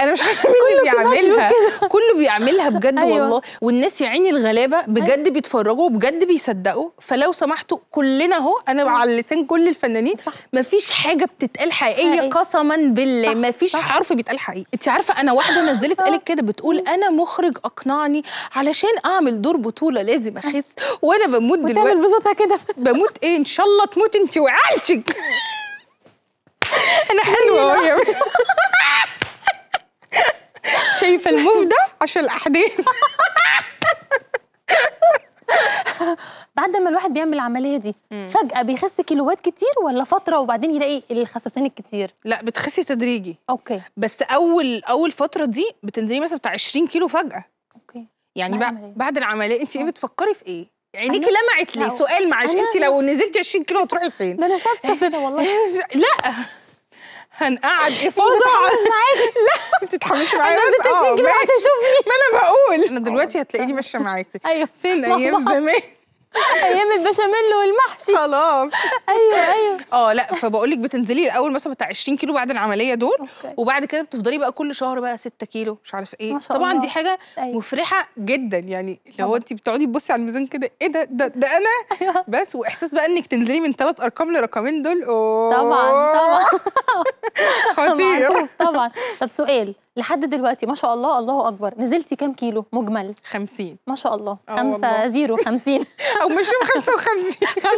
انا مش عارفه مين اللي بيعملها كله بيعملها بجد أيوة. والله والناس يا عيني الغلابه بجد أيوة. بيتفرجوا وبجد بيصدقوا فلو سمحتوا كلنا اهو انا أيوه. على لسان كل الفنانين صح. مفيش حاجه بتتقال حقيقيه أيوة. قسما بالله صح. مفيش صح. حرف بيتقال حقيقي انت عارفه انا واحده نزلت قالت كده بتقول انا مخرج اقنعني علشان اعمل دور بطوله لازم اخس وانا بموت دلوقتي بتعمل بصوتها كده بموت ايه ان شاء الله تموت انت وعيالتك انا إيه حلوه شايفه الموف ده عشان الاحداث بعد ما الواحد بيعمل العمليه دي مم. فجاه بيخس كيلوات كتير ولا فتره وبعدين يلاقي الخسسان الكتير لا بتخسي تدريجي اوكي بس اول اول فتره دي بتنزلي مثلا بتاع 20 كيلو فجاه اوكي يعني بعد, بعد العمليه انت ايه بتفكري في ايه عينيكي لمعت ليه سؤال معلش انت لو نزلتي 20 كيلو هتروحي فين ده انا ثابته كده والله لا هنقعد افاظه إيه معاكي لا آه، ما تتحمسي معايا انا عايزه 20 كيلو عشان تشوفني ما انا بقول انا دلوقتي هتلاقيني ماشيه معاكي ايوه فين أيوة. ايام زمان ايام البشاميل والمحشي خلاص ايوه ايوه اه لا فبقول لك بتنزلي الاول مثلا بتاع 20 كيلو بعد العمليه دول أوكي. وبعد كده بتفضلي بقى كل شهر بقى 6 كيلو مش عارف ايه ما شاء طبعا الله. دي حاجه أيوة. مفرحه جدا يعني لو انت بتقعدي تبصي على الميزان كده ايه ده ده, ده انا أيوة. بس واحساس بقى انك تنزلي من ثلاث ارقام لرقمين دول أوه. طبعا طبعا خطير طبعا طب سؤال لحد دلوقتي ما شاء الله الله اكبر نزلتي كام كيلو مجمل 50 ما شاء الله 5 آه، زيرو 50 او مش 55 55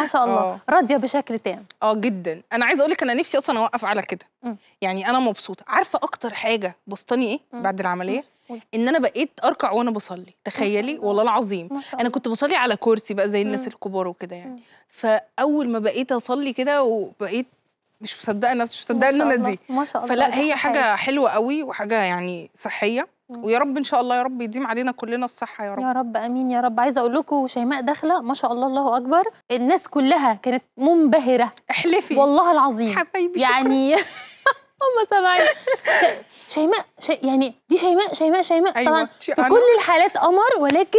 ما شاء الله آه. راضيه بشكل تام اه جدا انا عايزه اقول لك انا نفسي اصلا اوقف على كده يعني انا مبسوطه عارفه اكتر حاجه بسطاني ايه بعد العمليه ان انا بقيت اركع وانا بصلي تخيلي والله العظيم انا كنت بصلي على كرسي بقى زي الناس الكبار وكده يعني فاول ما بقيت اصلي كده وبقيت مش مصدقه نفسي مش مصدقه ان انا دي ما شاء الله فلا هي حاجه حلوه قوي وحاجه يعني صحيه ويا رب ان شاء الله يا رب يديم علينا كلنا الصحه يا رب يا رب امين يا رب عايزه اقول لكم شيماء داخله ما شاء الله الله اكبر الناس كلها كانت منبهره احلفي والله العظيم حبايبي يعني هم سبعين شيماء شي يعني دي شيماء شيماء شيماء أيوة. طبعا في كل الحالات قمر ولكن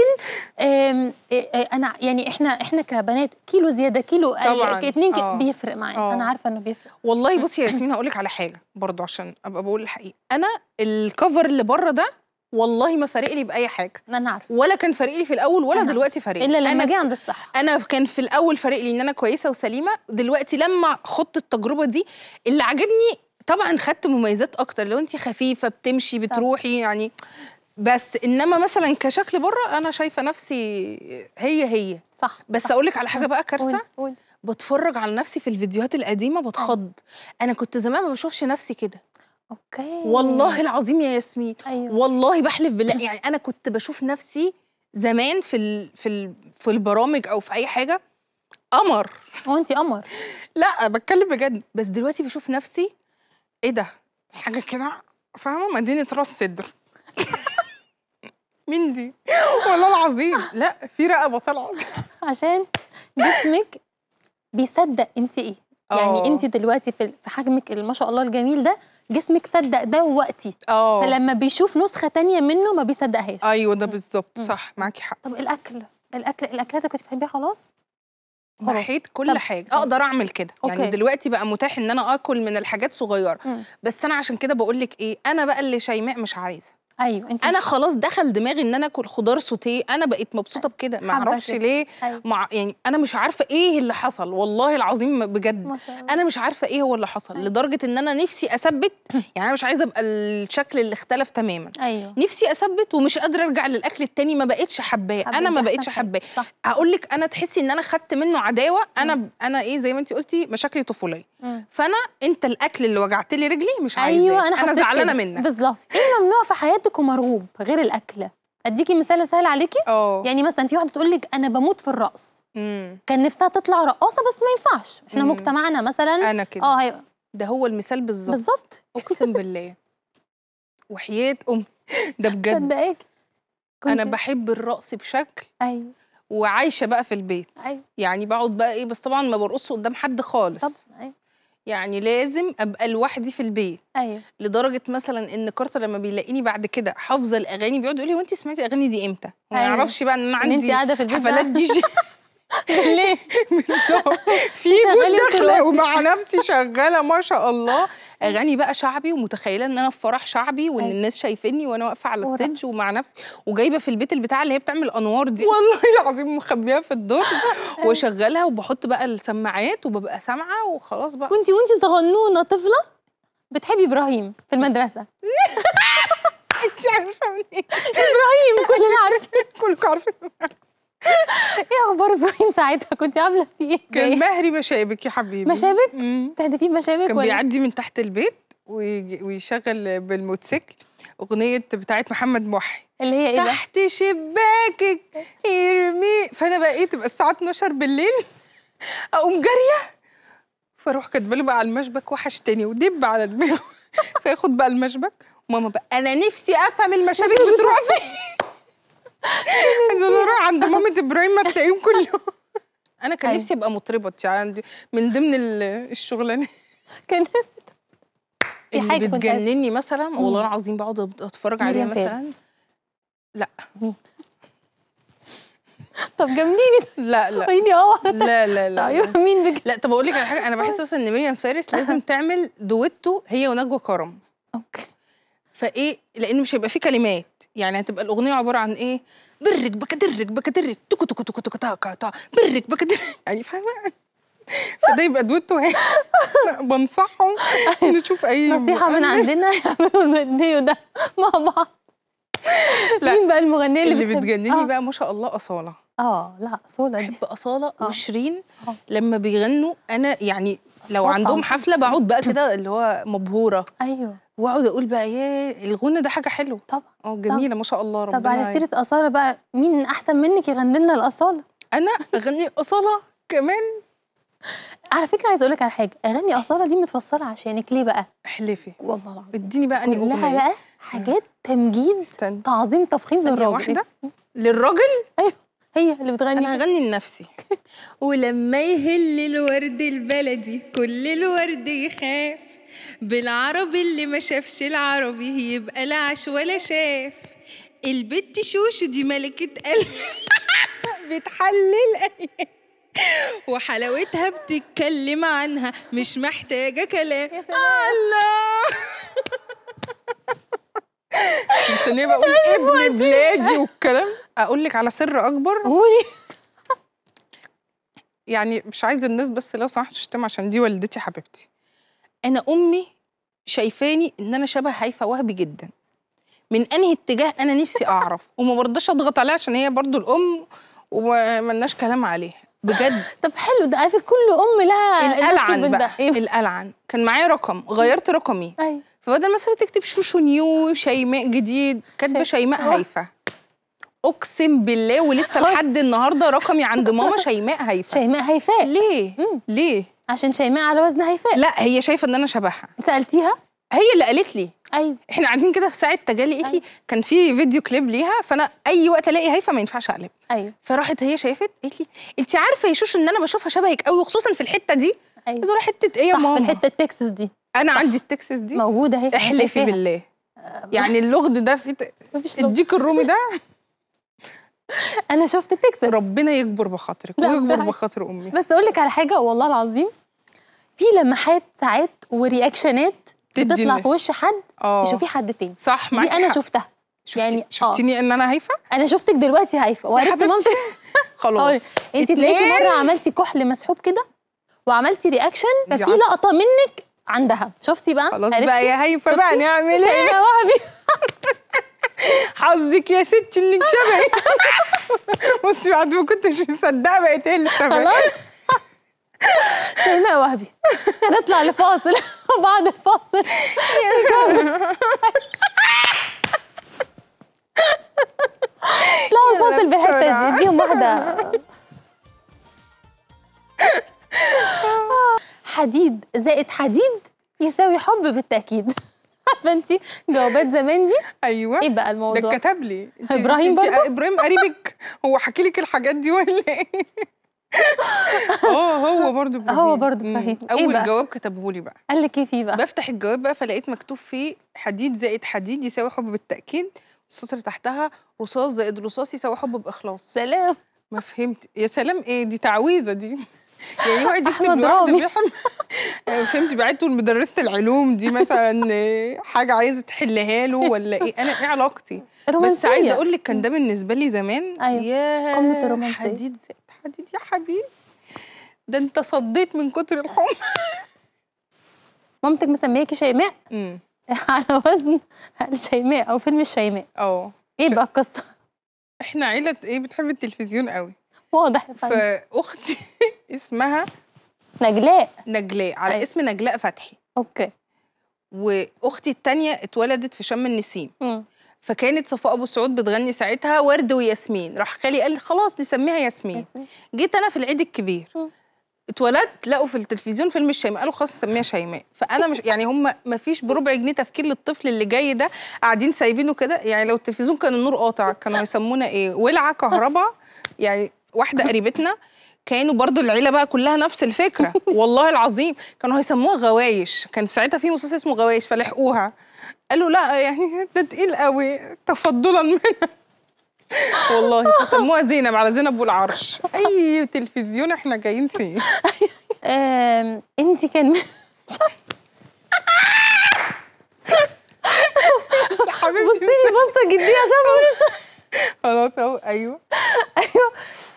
آم آم انا يعني احنا احنا كبنات كيلو زياده كيلو اثنين كيلو آه. بيفرق معايا آه. انا عارفه انه بيفرق والله بصي يا ياسمين هقول لك على حاجه برضو عشان ابقى بقول الحقيقه انا الكفر اللي بره ده والله ما فارق لي باي حاجه انا عارفه ولا كان فارق لي في الاول ولا دلوقتي فارق الا لما جه عند الصح انا كان في الاول فارق لي ان انا كويسه وسليمه دلوقتي لما خضت التجربه دي اللي عاجبني طبعا خدت مميزات اكتر لو انت خفيفه بتمشي بتروحي يعني بس انما مثلا كشكل بره انا شايفه نفسي هي هي صح بس اقول لك على حاجه بقى كارثه قولي قولي بتفرج على نفسي في الفيديوهات القديمه بتخض أيوة. انا كنت زمان ما بشوفش نفسي كده اوكي والله العظيم يا ياسمين أيوة. والله بحلف بالله يعني انا كنت بشوف نفسي زمان في الـ في الـ في البرامج او في اي حاجه قمر هو انت قمر لا بتكلم بجد بس دلوقتي بشوف نفسي إيه ده؟ حاجة كده فاهمة مدينة راس صدر مين دي؟ والله العظيم لا في رقبة طالعة عشان جسمك بيصدق انت ايه يعني أوه. انت دلوقتي في حجمك ما شاء الله الجميل ده جسمك صدق ده وقتي أوه. فلما بيشوف نسخه تانية منه ما بيصدقهاش ايوه ده بالظبط صح معاكي حق طب الاكل الاكل الاكلات اللي كنت بتحبيها خلاص ضحيت كل حاجه طب. اقدر اعمل كده يعني أوكي. يعني دلوقتي بقى متاح ان انا اكل من الحاجات صغيره مم. بس انا عشان كده بقول لك ايه انا بقى اللي شيماء مش عايزه ايوه انت انا خلاص دخل دماغي ان انا اكل خضار سوتيه انا بقيت مبسوطه بكده ما اعرفش ليه أيوة. مع يعني انا مش عارفه ايه اللي حصل والله العظيم بجد انا مش عارفه ايه هو اللي حصل أيوة. لدرجه ان انا نفسي اثبت يعني انا مش عايزه ابقى الشكل اللي اختلف تماما أيوة. نفسي اثبت ومش قادره ارجع للاكل التاني ما بقتش حباه انا ما بقتش حباه هقول لك انا تحسي ان انا خدت منه عداوه انا ب... انا ايه زي ما انت قلتي مشاكلي طفوليه فانا انت الاكل اللي وجعت لي رجلي مش عايزه ايوه انا, أنا زعلانه منك بالظبط ايه ممنوع في حياتك عندكم ومرغوب غير الاكل اديكي مثال سهل عليكي اه يعني مثلا في واحده تقول لك انا بموت في الرقص مم. كان نفسها تطلع رقاصه بس ما ينفعش احنا مم. مجتمعنا مثلا انا كده اه هي... ده هو المثال بالظبط بالظبط اقسم بالله وحياه امي ده بجد انا بحب الرقص بشكل ايوه وعايشه بقى في البيت أيوة. يعني بقعد بقى ايه بس طبعا ما برقصش قدام حد خالص طب أيوة. يعني لازم ابقى لوحدي في البيت ايوه لدرجه مثلا ان كارتر لما بيلاقيني بعد كده حافظه الاغاني بيقعد يقول لي هو انت سمعتي اغاني دي امتى؟ ما أيوة. يعرفش بقى ان انا عندي إن انت قاعده في البيت حفلات دي جي ليه في مداخله ومع نفسي شغاله ما شاء الله اغاني بقى شعبي ومتخيله ان انا في فرح شعبي وان أيوة. الناس شايفيني وانا واقفه على الستيج ومع نفسي وجايبه في البيت البتاع اللي هي بتعمل انوار دي والله العظيم مخبيها في الدور وشغالة واشغلها وبحط بقى السماعات وببقى سامعه وخلاص بقى كنت وانت صغنونه طفله بتحبي ابراهيم في المدرسه انت عارفه ابراهيم كلنا عارفين كلكم عارفين ايه اخبار ابراهيم ساعتها كنت عامله فيه ايه؟ كان مهري مشابك يا حبيبي مشابك؟ تهدفي مشابك كان ولا؟ بيعدي من تحت البيت ويشغل بالموتوسيكل اغنيه بتاعت محمد محي اللي هي ايه تحت شباكك ارمي فانا بقى ايه تبقى الساعه 12 بالليل اقوم جاريه فاروح كاتبه له بقى على المشبك وحشتني ودب على دماغه فياخد بقى المشبك وماما بقى انا نفسي افهم المشابك بتروح فين عايزه اروح عند مامة ابراهيم ما تلاقيهم كلهم انا كان أيوة. نفسي ابقى مطربه عندي من ضمن الشغلانه كان نفسي في حاجه بتجنني مثلا والله العظيم بقعد اتفرج عليها مثلا لا طب جامديني لا لا خليني اه لا لا لا ايوه مين بجد لا طب اقول لك على حاجه انا بحس مثلا ان مريم فارس لازم تعمل دويتو هي ونجوى كرم اوكي فايه لان مش هيبقى في كلمات يعني هتبقى الاغنيه عباره عن ايه برك بكدرك بكدرك تكو تكو تكو تكو تاكا تا برك بكدرك يعني فاهمه فده يبقى دويتو واحد بنصحهم نشوف اي أيوة. نصيحه من عندنا يعملوا الديو ده مع بعض لا. مين بقى المغنيه اللي, اللي بتغني آه. بقى ما شاء الله اصاله اه لا اصاله دي بحب اصاله آه. وشيرين آه. لما بيغنوا انا يعني لو عندهم حفله بقعد بقى كده اللي هو مبهوره ايوه واقعد اقول بقى ايه الغنى ده حاجه حلوه طبعا اه جميله ما شاء الله ربنا طب على سيره اصاله بقى مين احسن منك يغني لنا الاصاله انا اغني الاصاله كمان على فكره عايز اقول لك على حاجه اغاني اصاله دي متفصله عشانك ليه بقى احلفي والله العظيم اديني بقى اني كلها بقى حاجات تمجيد استنى. تعظيم تفخيم للراجل واحده للراجل ايوه هي اللي بتغني انا هغني لنفسي ولما يهل الورد البلدي كل الورد يخاف بالعربي اللي ما شافش العربي يبقى لا عاش ولا شاف البت شوشو دي ملكة قلب بتحلل وحلاوتها بتتكلم عنها مش محتاجة كلام الله مستنيه بقول طيب، ابن بلادي والكلام اقول لك على سر اكبر قولي يعني مش عايز الناس بس لو سمحتوا تشتم عشان دي والدتي حبيبتي انا امي شايفاني ان انا شبه هيفا وهبي جدا من انهي اتجاه انا نفسي اعرف وما برضاش اضغط عليها عشان هي برضو الام وما لناش كلام عليها بجد طب حلو ده عارف كل ام لها الالعن بقى القلعن الالعن كان معايا رقم غيرت رقمي ايوه فبدل مثلا تكتب شوشو نيو شيماء جديد كاتبه شيماء أيوه. هيفا اقسم بالله ولسه لحد النهارده رقمي عند ماما شيماء هيفاء شيماء هيفاء ليه مم. ليه عشان شيماء على وزن هيفاء لا هي شايفه ان انا شبهها سالتيها هي اللي قالت لي ايوه احنا قاعدين كده في ساعه تجالي ايكي أيوة. كان في فيديو كليب ليها فانا اي وقت الاقي هيفا ما ينفعش اقلب ايوه فراحت هي شافت قالت لي انت عارفه يا شوش ان انا بشوفها شبهك قوي وخصوصا في الحته دي ايوه حته ايه يا ماما في الحته التكسس دي انا صح. عندي التكسس دي موجوده اهي احلفي بالله آه، يعني اللغد ده في ت... الرومي ده انا شفت تكساس ربنا يكبر بخاطرك ويكبر بخاطر امي بس اقول لك على حاجه والله العظيم في لمحات ساعات ورياكشنات بتطلع في وش حد آه. تشوفيه حد تاني صح معاكي دي انا حق. شفتها شفتي يعني آه. شفتيني آه. ان انا هايفه انا شفتك دلوقتي هايفه وعرفت مامتك خلاص انت تلاقي مره عملتي كحل مسحوب كده وعملتي رياكشن ففي يعني لقطه منك عندها شفتي بقى خلاص بقى يا هايفه بقى نعمل ايه حظك يا ستي انك شبهي بصي بعد ما كنتش مصدقه بقيت ايه اللي خلاص شيماء وهبي نطلع لفاصل وبعد الفاصل نكمل اطلعوا الفاصل بحته دي اديهم واحده حديد زائد حديد يساوي حب بالتاكيد فانت جوابات زمان دي ايوه ايه بقى الموضوع ده اتكتب لي ابراهيم برضه ابراهيم قريبك هو حكي لك الحاجات دي ولا ايه هو هو برضه ابراهيم هو برضه إيه ابراهيم اول إيه جواب كتبه لي بقى قال لك ايه فيه بقى بفتح الجواب بقى فلقيت مكتوب فيه حديد زائد حديد يساوي حب بالتاكيد السطر تحتها رصاص زائد رصاص يساوي حب باخلاص سلام ما فهمت يا سلام ايه دي تعويذه دي يعني يقعد يحلم لوحده بيحلم فهمت بعته لمدرسه العلوم دي مثلا حاجه عايزه تحلها له ولا ايه انا ايه علاقتي رومانسية. بس عايزه اقول لك كان ده بالنسبه لي زمان أيوة. يا قمه الرومانسيه حديد زاد حديد يا حبيبي ده انت صديت من كتر الحمى مامتك مسمياكي شيماء على وزن شيماء او فيلم الشيماء اه ايه بقى القصه احنا عيله ايه بتحب التلفزيون قوي واضح فاختي اسمها نجلاء نجلاء على أيوة. اسم نجلاء فتحي اوكي واختي التانية اتولدت في شم النسيم م. فكانت صفاء ابو سعود بتغني ساعتها ورد وياسمين راح خالي قال لي خلاص نسميها ياسمين, ياسمين. جيت انا في العيد الكبير اتولدت لقوا في التلفزيون فيلم الشيماء قالوا خلاص سميها شيماء فانا مش يعني هم ما فيش بربع جنيه تفكير للطفل اللي جاي ده قاعدين سايبينه كده يعني لو التلفزيون كان النور قاطع كانوا يسمونا ايه ولعه كهرباء يعني واحده قريبتنا كانوا برضو العيله بقى كلها نفس الفكره والله العظيم كانوا هيسموها غوايش كان ساعتها في مسلسل اسمه غوايش فلحقوها قالوا لا يعني ده تقيل قوي تفضلا منها والله فسموها زينب على زينب والعرش اي تلفزيون احنا جايين فيه انت كان حبيبتي بصي لي بصه جديه عشان خلاص ايوه ايوه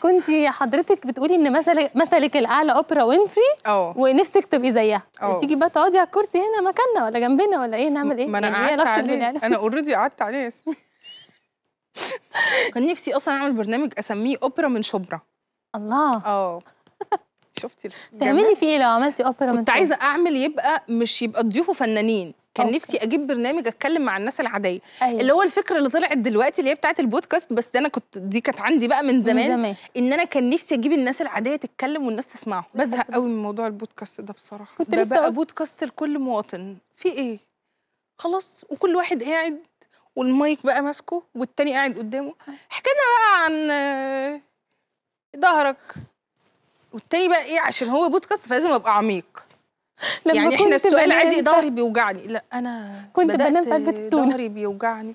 كنت حضرتك بتقولي ان مثلك مثلك الاعلى اوبرا وينفري ونفسك تبقي زيها تيجي بقى تقعدي على الكرسي هنا مكاننا ولا جنبنا ولا ايه نعمل ايه ما انا يعني إيه قعدت عليه يعني. انا اوريدي قعدت عليه يا اسمي كان نفسي اصلا اعمل برنامج اسميه اوبرا من شبرا الله اه شفتي تعملي فيه ايه لو عملتي اوبرا كنت من عايزه اعمل يبقى مش يبقى ضيوفه فنانين كان أوكي. نفسي اجيب برنامج اتكلم مع الناس العاديه أيوة. اللي هو الفكره اللي طلعت دلوقتي اللي هي بتاعه البودكاست بس انا كنت دي كانت عندي بقى من زمان, من زمان ان انا كان نفسي اجيب الناس العاديه تتكلم والناس تسمعه بزهق قوي من موضوع البودكاست ده بصراحه كنت ده لسه بقى بودكاست لكل مواطن في ايه خلاص وكل واحد قاعد والمايك بقى ماسكه والتاني قاعد قدامه احكي لنا بقى عن ظهرك والتاني بقى ايه عشان هو بودكاست فلازم ابقى عميق لما يعني احنا السؤال عادي ضهري بيوجعني لا انا كنت بنام في علبه التونه ضهري بيوجعني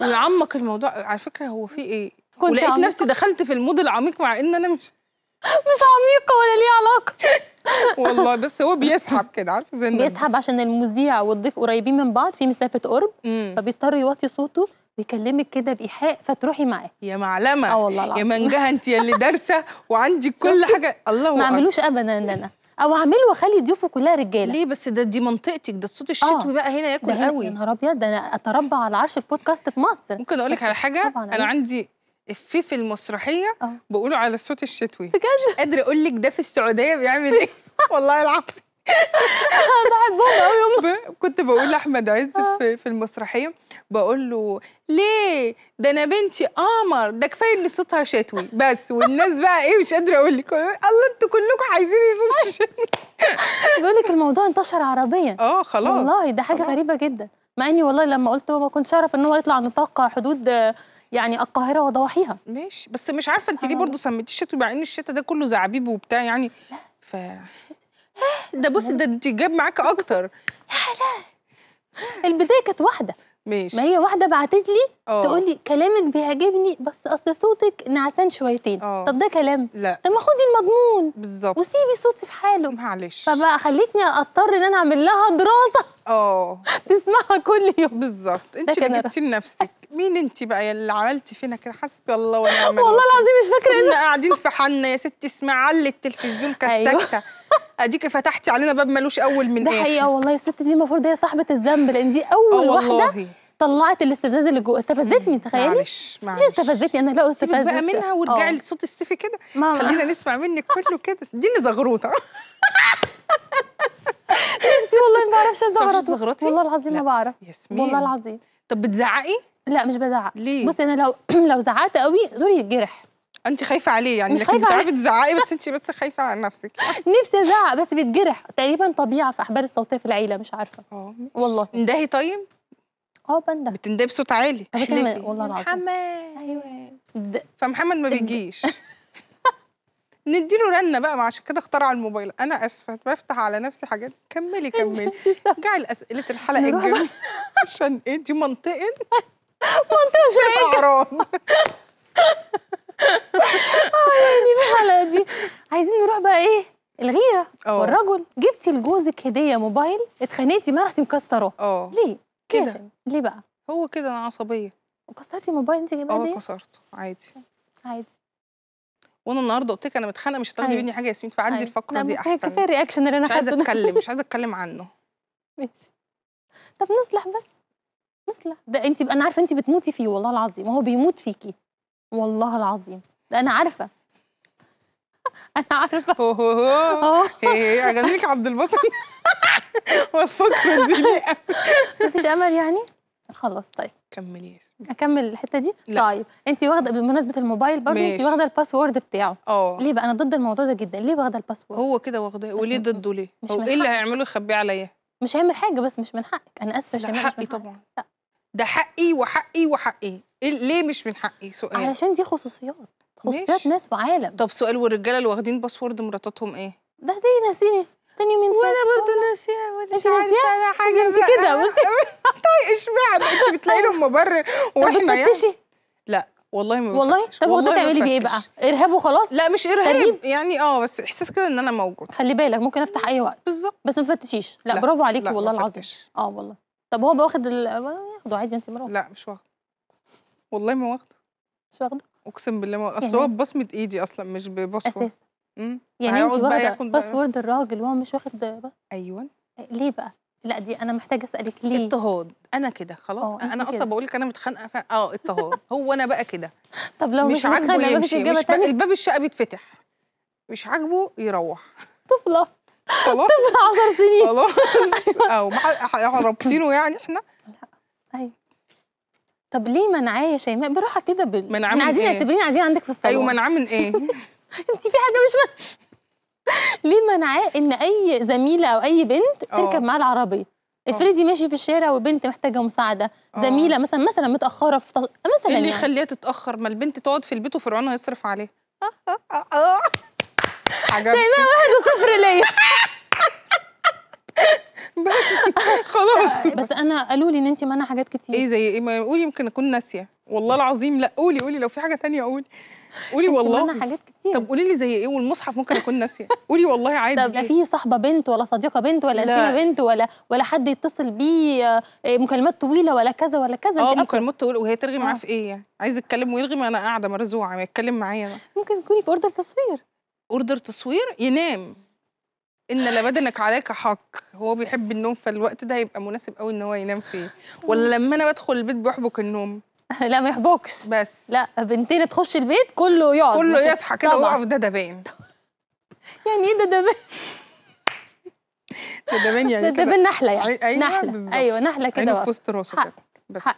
ويعمق الموضوع على فكره هو في ايه كنت ولقيت عميقة. نفسي دخلت في المود العميق مع ان انا مش مش عميقه ولا ليه علاقه والله بس هو بيسحب كده عارفه زي بيسحب عشان المذيع والضيف قريبين من بعض في مسافه قرب فبيضطر يوطي صوته بيكلمك كده بايحاء فتروحي معاه يا معلمه اه والله العظيم يا منجهه انت يا اللي دارسه وعندي كل حاجه الله ما عملوش ابدا انا او اعمله واخلي ضيوفه كلها رجاله ليه بس ده دي منطقتك ده الصوت آه. الشتوي آه بقى هنا ياكل قوي يا نهار ابيض ده انا اتربع على عرش البودكاست في مصر ممكن اقول لك على حاجه طبعا انا عليك. أيوة. عندي في في المسرحيه أوه. بقولوا على الصوت الشتوي مش قادر اقول لك ده في السعوديه بيعمل ايه والله العظيم بحبهم قوي هم كنت بقول لاحمد عز آه. في, في المسرحيه بقول له ليه ده انا بنتي قمر ده كفايه ان صوتها شتوي بس والناس بقى ايه مش قادره اقول لك الله انتوا كلكم عايزين صوت شتوي بيقول لك الموضوع انتشر عربيا اه خلاص والله ده حاجه خلاص. غريبه جدا مع اني والله لما قلت ما كنتش اعرف ان هو يطلع نطاق حدود يعني القاهره وضواحيها ماشي بس مش عارفه انت ليه برضه سميتيه شتوي مع ان الشتا ده كله زعبيب وبتاع يعني ف ده بص ده انت جاب معاك اكتر يا حلال البدايه كانت واحده ماشي ما هي واحده بعتت لي آه. تقول لي كلامك بيعجبني بس اصل صوتك نعسان شويتين أوه. طب ده كلام لا طب ما خدي المضمون بالظبط وسيبي صوتي في حاله معلش فبقى خلتني اضطر ان انا اعمل لها دراسه اه تسمعها كل يوم بالظبط انت اللي جبتي لنفسك مين انت بقى اللي عملتي فينا كده حسبي الله ونعم الوكيل والله العظيم مش فاكره احنا قاعدين في حنا يا ستي اسمعي علي التلفزيون كانت أيوه. ساكته اديكي فتحتي علينا باب ملوش اول من ده إيه؟ حقيقه والله الست دي المفروض هي صاحبه الذنب لان دي اول آه، واحده طلعت الاستفزاز اللي جوه استفزتني تخيلي معلش معلش استفزتني انا لا استفزت بقى منها آه. وارجعي لصوت السيفي كده خلينا نسمع منك كله كده دي اللي زغروطه نفسي والله ما بعرفش زغروطي والله العظيم ما بعرف ياسمين والله العظيم طب بتزعقي لا مش بزعق ليه بصي انا لو لو زعقت قوي زوري يتجرح انت خايفه عليه يعني مش خايفه بتعرفي تزعقي بس انت بس خايفه على نفسك نفسي ازعق بس بيتجرح تقريبا طبيعه في احبال الصوتيه في العيله مش عارفه اه والله اندهي طيب اه بنده بتندهي بصوت عالي والله العظيم محمد ايوه فمحمد ما بيجيش نديله رنه بقى ما عشان كده اخترع الموبايل انا اسفه بفتح على نفسي حاجات كملي كملي جعل اسئله الحلقه الجايه عشان ايه دي منطقه منطقه شائكه اه يا يعني دي عايزين نروح بقى ايه الغيره أوه. والرجل جبتي لجوزك هديه موبايل اتخانقتي معاه رحتي مكسراه اه ليه كده ليه بقى هو كده انا عصبيه وكسرتي الموبايل انت جايباه اه كسرته عادي عادي وانا النهارده قلت لك انا متخانقه مش هتاخدي أيوه. مني حاجه يا ياسمين فعندي أيوه. الفقره دي احسن كفايه الرياكشن اللي انا خدته مش عايزه اتكلم مش عايزه اتكلم عنه ماشي طب نصلح بس نصلح ده انت انا عارفه انت بتموتي فيه والله العظيم وهو بيموت فيكي والله العظيم ده انا عارفه انا عارفه اوه ايه اغاني إيه، عبد البطل والفكره دي ليه مفيش امل يعني خلاص طيب كملي اكمل الحته دي لا. طيب انت واخده بمناسبه الموبايل برضه انت واخده الباسورد بتاعه اه ليه بقى انا ضد الموضوع ده جدا ليه واخده الباسورد هو كده واخداه وليه ضده ليه هو ايه اللي هيعمله يخبيه عليا مش هيعمل حاجه بس مش من حقك انا اسفه يا شيماء مش من حقي طبعا لا ده حقي وحقي وحقي إيه ليه مش من حقي سؤال علشان دي خصوصيات خصوصيات ناس وعالم طب سؤال والرجاله اللي واخدين باسورد مراتاتهم ايه ده دي ناسيني تاني يومين وانا برضه ناسيه وانا مش عارفه حاجه انت كده بصي طيب اشمعنى انت بتلاقي لهم طيب. مبرر واحنا بتفتشي لا والله ما والله طب وده تعملي بيه ايه بقى ارهاب وخلاص لا مش ارهاب يعني اه بس احساس كده ان انا موجود خلي بالك ممكن افتح اي وقت بالظبط بس ما تفتشيش لا, لا برافو عليكي والله العظيم اه والله طب هو بقى ال... واخده عادي انت مروه لا مش واخده والله ما واخده مش واخده اقسم بالله ما اصل يعني هو ببصمه ايدي اصلا مش بباسورد اساسا يعني انت واخده باسورد الراجل وهو مش واخد بقى ايوه ليه بقى لا دي انا محتاجه اسالك ليه اضطهاد انا كده خلاص انا اصلا بقول لك انا متخانقه ف... اه اضطهاد هو انا بقى كده طب لو مش عاجبه يمشي مش بقى الباب الشقه بيتفتح مش عاجبه يروح طفله خلاص طفله 10 سنين خلاص او ربطينه يعني احنا ايوه طب ليه منعاه يا شيماء براحه كده بال... منعاه من قاعدين اعتبريني إيه؟ قاعدين عندك في الصالون ايوه منعاه من ايه انت في حاجه مش من... ليه منعاه ان اي زميله او اي بنت آه. تركب معاه العربيه آه. افرضي ماشي في الشارع وبنت محتاجه مساعده أوه. زميله مثلا مثلا متاخره في طل... مثلا إيه اللي يعني. يخليها يعني. تتاخر ما البنت تقعد في البيت وفرعون هيصرف عليها شيماء واحد وصفر ليا خلاص بس انا قالوا لي ان انت معانا حاجات كتير ايه زي ايه ما قولي يمكن اكون ناسيه والله العظيم لا قولي قولي لو في حاجه تانية قولي قولي والله معانا حاجات كتير طب قولي لي زي ايه والمصحف ممكن اكون ناسيه قولي والله عادي طب لا في صاحبه بنت ولا صديقه بنت ولا انتي بنت ولا ولا حد يتصل بيه آه، مكالمات طويله ولا كذا ولا كذا اه مكالمات طويله وهي ترغي معاه آه. في ايه يعني عايز يتكلم ويرغي ما انا قاعده مرزوعه ما يعني. يتكلم معايا ممكن تكوني في اوردر تصوير اوردر تصوير ينام ان لبدنك عليك حق هو بيحب النوم فالوقت ده هيبقى مناسب قوي ان هو ينام فيه ولا لما انا بدخل البيت بحبك النوم لا ما يحبكش بس لا بنتين تخش البيت كله يقعد كله يصحى كده ويقف ده دبان يعني ايه ده دبان ده دبان يعني ده دبان نحله يعني أيوة نحله بالزبط. ايوه نحله كده في وسط راسه بس حق.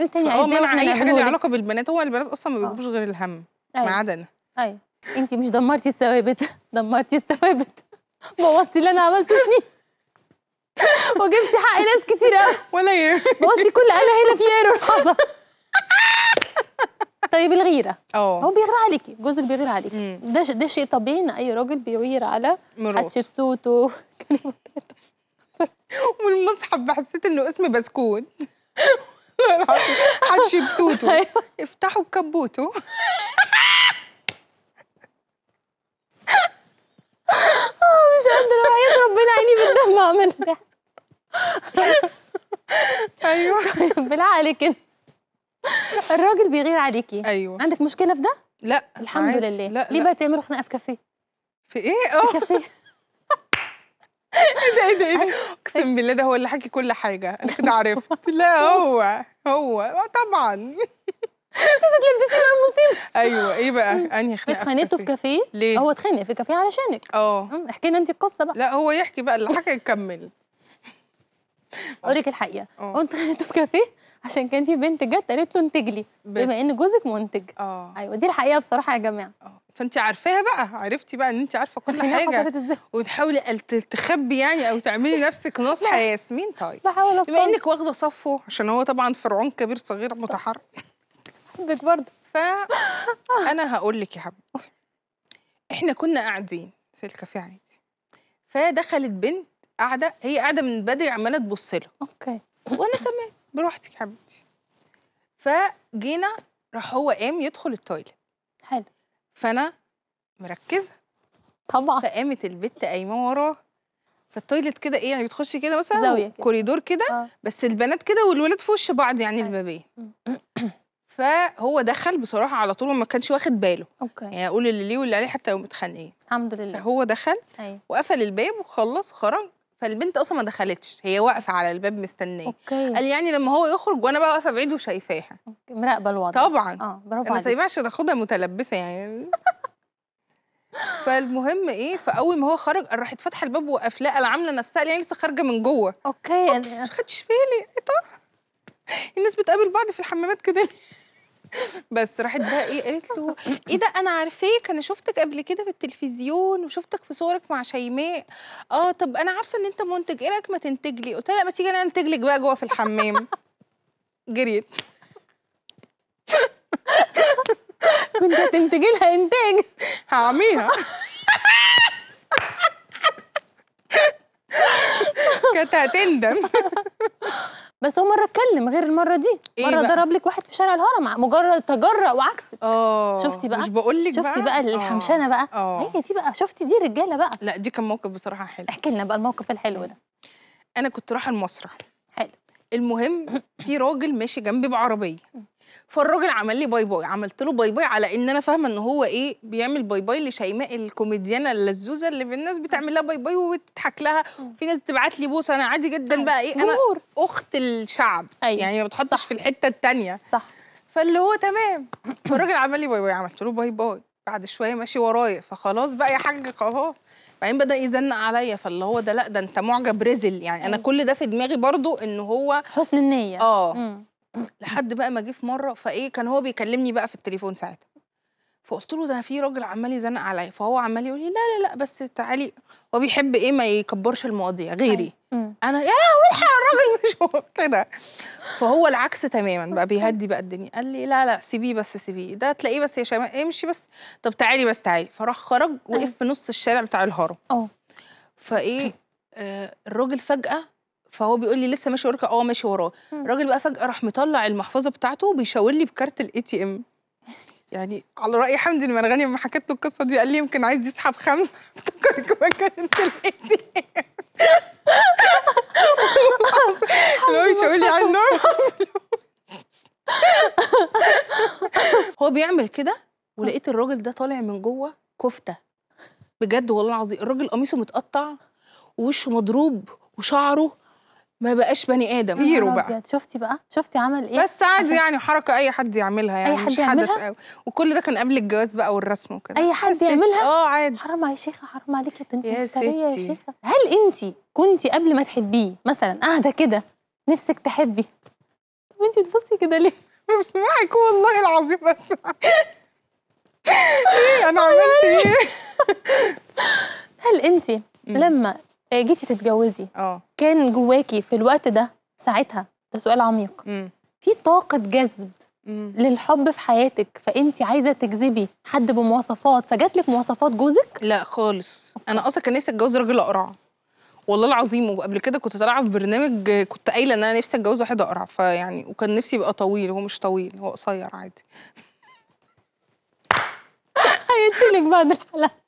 انت يعني هو مع اي حاجه ليها علاقه بالبنات هو البنات اصلا ما آه. بيجيبوش غير الهم أيوة. ما عدا انا ايوه انت مش دمرتي الثوابت دمرتي الثوابت بوظتي اللي انا عملته سنين وجبتي حق ناس كتير قوي ولا يهمك بوظتي كل انا هنا في ايرور حصل طيب الغيره اه هو بيغير عليكي جوزك بيغير عليكي ده ده شيء طبيعي ان اي راجل بيغير على حتشبسوته ومن المصحف حسيت انه اسم بسكوت حتشبسوته أيوه. افتحوا كبوته مش قادره يا ربنا عيني بالدم اعمل كده ايوه طيب بالعقل كده الراجل بيغير عليكي ايوه عندك مشكله في ده؟ لا الحمد عادي. لله لا ليه بقى تعملوا خناقه في كافيه؟ في ايه؟ اه في كافيه ايه ده ايه ده ايه ده؟ أيوه. اقسم بالله ده هو اللي حكي كل حاجه انا كده عرفت لا هو هو طبعا انت هتلبسيني بقى المصيبه ايوه ايه بقى انهي خناقه اتخانقتوا في كافيه ليه هو اتخانق في كافيه علشانك اه احكي لنا انت القصه بقى لا هو يحكي بقى اللي حكى يكمل اقول لك الحقيقه هو آه. اتخانقتوا في كافيه عشان كان في بنت جت قالت له انتج لي بما ان جوزك منتج اه ايوه دي الحقيقه بصراحه يا جماعه اه فانت عارفاها بقى عرفتي بقى ان انت عارفه كل حاجه حصلت ازاي وتحاولي تخبي يعني او تعملي نفسك نصحه ياسمين طيب بحاول بما انك واخده صفه عشان هو طبعا فرعون كبير صغير متحرك بحبك برضه انا هقول لك يا حبيبتي احنا كنا قاعدين في الكافيه عادي فدخلت بنت قاعده هي قاعده من بدري عماله تبص له اوكي وانا تمام براحتك يا حبيبتي فجينا راح هو قام يدخل التويلت حلو فانا مركزه طبعا فقامت البت قايمه وراه فالتويلت كده ايه يعني بتخش كده مثلا زاويه كده. كوريدور كده آه. بس البنات كده والولاد في وش بعض يعني أيوة. البابين فهو دخل بصراحه على طول وما كانش واخد باله اوكي يعني اقول اللي ليه واللي عليه حتى لو متخانقين الحمد لله هو دخل أيوة. وقفل الباب وخلص وخرج فالبنت اصلا ما دخلتش هي واقفه على الباب مستنيه اوكي قال يعني لما هو يخرج وانا بقى واقفه بعيد وشايفاها مراقبه الوضع طبعا اه برافو عليك انا سايبهاش تاخدها متلبسه يعني فالمهم ايه فاول ما هو خرج راحت فاتحه الباب وقافلاه عامله نفسها يعني لسه خارجه من جوه اوكي بس ما خدتش بالي إيه الناس بتقابل بعض في الحمامات كده بس راحت بقى ايه قالت له ايه ده انا عارفاك انا شفتك قبل كده في التلفزيون وشفتك في صورك مع شيماء اه طب انا عارفه ان انت منتج ايه رايك ما تنتج لي قلت لها ما تيجي انا انتج لك بقى جوه في الحمام جريت كنت هتنتجي لها انتاج هعميها كانت هتندم بس هو مره اتكلم غير المره دي إيه مره ضرب لك واحد في شارع الهرم مجرد تجرأ وعكسك اه شفتي بقى مش بقول لك شفتي بقى, بقى الحمشانه آه، بقى آه. هي دي بقى شفتي دي رجاله بقى لا دي كان موقف بصراحه حلو احكي لنا بقى الموقف الحلو ده انا كنت رايحه المسرح حلو المهم في راجل ماشي جنبي بعربيه فالراجل عمل لي باي باي عملت له باي باي على ان انا فاهمه ان هو ايه بيعمل باي باي لشيماء الكوميديانه اللزوزه اللي الناس بتعمل لها باي باي وبتضحك لها في ناس تبعت لي بوسه انا عادي جدا أيوة. بقى ايه انا اخت الشعب أيوة. يعني ما بتحطش في الحته الثانيه صح فاللي هو تمام فالراجل عمل لي باي باي عملت له باي باي بعد شويه ماشي ورايا فخلاص بقى يا حاج خلاص بعدين بدا يزنق عليا فاللي هو ده لا ده انت معجب رزل يعني انا أيوة. كل ده في دماغي برضو ان هو حسن النيه اه لحد بقى ما جه في مرة فإيه كان هو بيكلمني بقى في التليفون ساعتها فقلت له ده في راجل عمال يزنق عليا فهو عمال يقول لي لا لا لا بس تعالي هو بيحب ايه ما يكبرش المواضيع غيري أيوة. انا يا لهوي الحق الراجل مش هو كده فهو العكس تماما بقى بيهدي بقى الدنيا قال لي لا لا سيبيه بس سيبيه ده تلاقيه بس يا شمال امشي بس طب تعالي بس تعالي فراح خرج أيوة. وقف في نص الشارع بتاع الهرم اه فايه الراجل فجأة فهو بيقول لي لسه ماشي وراك اه ماشي وراه الراجل بقى فجاه راح مطلع المحفظه بتاعته وبيشاور لي بكارت الاي تي ام يعني على راي حمدي المرغني لما حكيت له القصه دي قال لي يمكن عايز يسحب خمسه افتكر كمان كارت الاي تي ام هو يشاور لي على هو بيعمل كده ولقيت الراجل ده طالع من جوه كفته بجد والله العظيم الراجل قميصه متقطع ووشه مضروب وشعره ما بقاش بني ادم هيرو بقى شفتي بقى شفتي عمل ايه بس عادي يعني حركه اي حد يعملها يعني أي حد مش يعملها؟ حدث قوي وكل ده كان قبل الجواز بقى والرسم وكده اي حد يعملها اه عادي حرام عليك يا شيخه حرام عليكي انت مفتريه يا شيخه هل انت كنت قبل ما تحبيه مثلا قاعده كده نفسك تحبي طب انت بتبصي كده ليه بسمعك والله العظيم بسمعك ايه انا عملت ايه هل انت لما آه، جيتي تتجوزي اه كان جواكي في الوقت ده ساعتها ده سؤال عميق مم. في طاقه جذب للحب في حياتك فانت عايزه تجذبي حد بمواصفات فجات لك مواصفات جوزك لا خالص أوكي. انا اصلا كان نفسي اتجوز راجل اقرع والله العظيم وقبل كده كنت طالعه في برنامج كنت قايله ان انا نفسي اتجوز واحد اقرع فيعني وكان نفسي يبقى طويل هو مش طويل هو قصير عادي هيديلك بعد الحلقه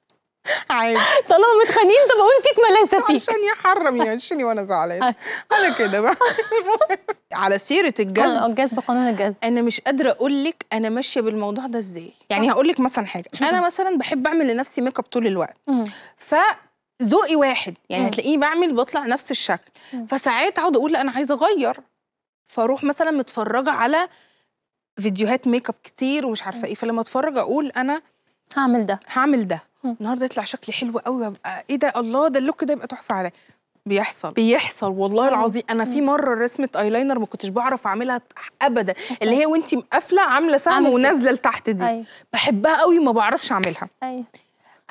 عادي طالما متخانقين طب اقول فيك ملاسه فيك عشان يحرم شني وانا زعلان انا كده بقى على سيره الجذب الجذب قانون الجذب انا مش قادره اقول لك انا ماشيه بالموضوع ده ازاي يعني هقول لك مثلا حاجه انا مثلا بحب اعمل لنفسي ميك اب طول الوقت ف ذوقي واحد يعني هتلاقيني بعمل بطلع نفس الشكل فساعات اقعد اقول لا انا عايزه اغير فاروح مثلا متفرجه على فيديوهات ميك اب كتير ومش عارفه ايه فلما اتفرج اقول انا هعمل ده هعمل ده النهارده يطلع شكلي حلو قوي ببقى ايه ده الله ده اللوك ده يبقى تحفه عليا بيحصل بيحصل والله العظيم انا في مره رسمه ايلاينر ما كنتش بعرف اعملها ابدا اللي هي وانت مقفله عامله سهم ونازله لتحت دي أي. أيوه. بحبها قوي ما بعرفش اعملها ايوه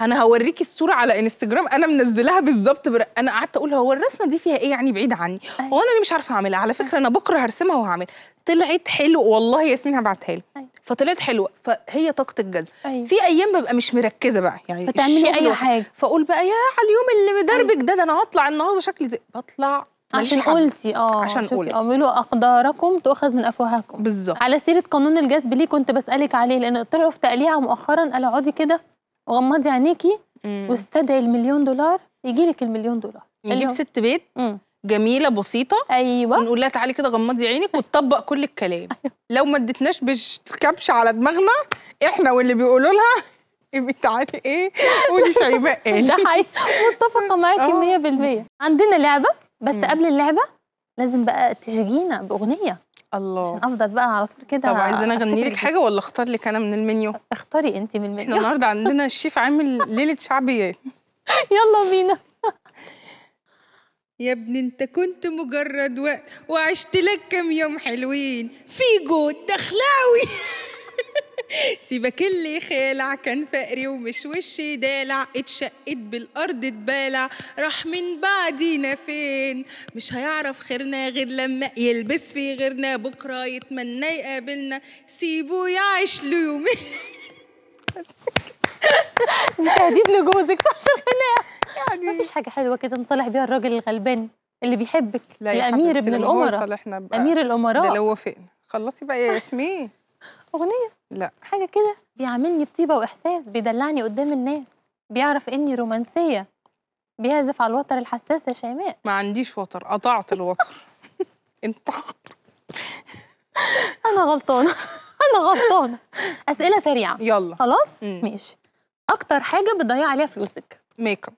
انا هوريكي الصوره على انستجرام انا منزلاها بالظبط بر... انا قعدت اقول هو الرسمه دي فيها ايه يعني بعيد عني أيوه. هو انا اللي مش عارفه اعملها على فكره أيوه. انا بكره هرسمها وهعملها طلعت حلو والله ياسمين هبعتها لك أيوة. فطلعت حلوه فهي طاقه الجذب أيوة. في ايام ببقى مش مركزه بقى يعني فتعملي اي حاجه فاقول بقى يا على اليوم اللي أيوة. مدربك ده ده انا هطلع النهارده شكلي زي بطلع عشان قلتي اه عشان قلتي اعملوا اقداركم تؤخذ من افواهكم بالظبط على سيره قانون الجذب ليه كنت بسالك عليه لان طلعوا في تقليعه مؤخرا قال اقعدي كده وغمضي عينيكي واستدعي المليون دولار يجي لك المليون دولار يجيب ست بيت مم. جميله بسيطه ايوه ونقول لها تعالي كده غمضي عينك وتطبق كل الكلام لو ما اديتناش بالكبش على دماغنا احنا واللي بيقولوا لها تعالي ايه قولي شيماء ايه ده حقيقي متفقه معاكي 100% آه. عندنا لعبه بس مم. قبل اللعبه لازم بقى تشجينا باغنيه الله عشان افضل بقى على طول كده طب عايزين اغني لك حاجه ولا اختار لك انا من المنيو اختاري انت من المنيو احنا النهارده عندنا الشيف عامل ليله شعبيات يلا بينا يا ابني انت كنت مجرد وقت وعشت لك كام يوم حلوين فيجو دخلاوي سيبك اللي خالع كان فقري ومش وشي دالع اتشقت بالارض اتبالع راح من بعدينا فين مش هيعرف خيرنا غير لما يلبس في غيرنا بكره يتمنى يقابلنا سيبه يعيش له يومين دي هديت لجوزك صح شغلنا يعني ما فيش حاجه حلوه كده نصالح بيها الراجل الغلبان اللي بيحبك لا الامير ابن الامراء امير الامراء ده لو وافقنا خلصي بقى يا ياسمين اغنيه لا حاجه كده بيعاملني بطيبه واحساس بيدلعني قدام الناس بيعرف اني رومانسيه بيعزف على الوتر الحساس يا شيماء ما عنديش وتر قطعت الوتر انتحر انا غلطانه انا غلطانه اسئله سريعه يلا خلاص ماشي اكتر حاجه بتضيع عليها فلوسك ميك اب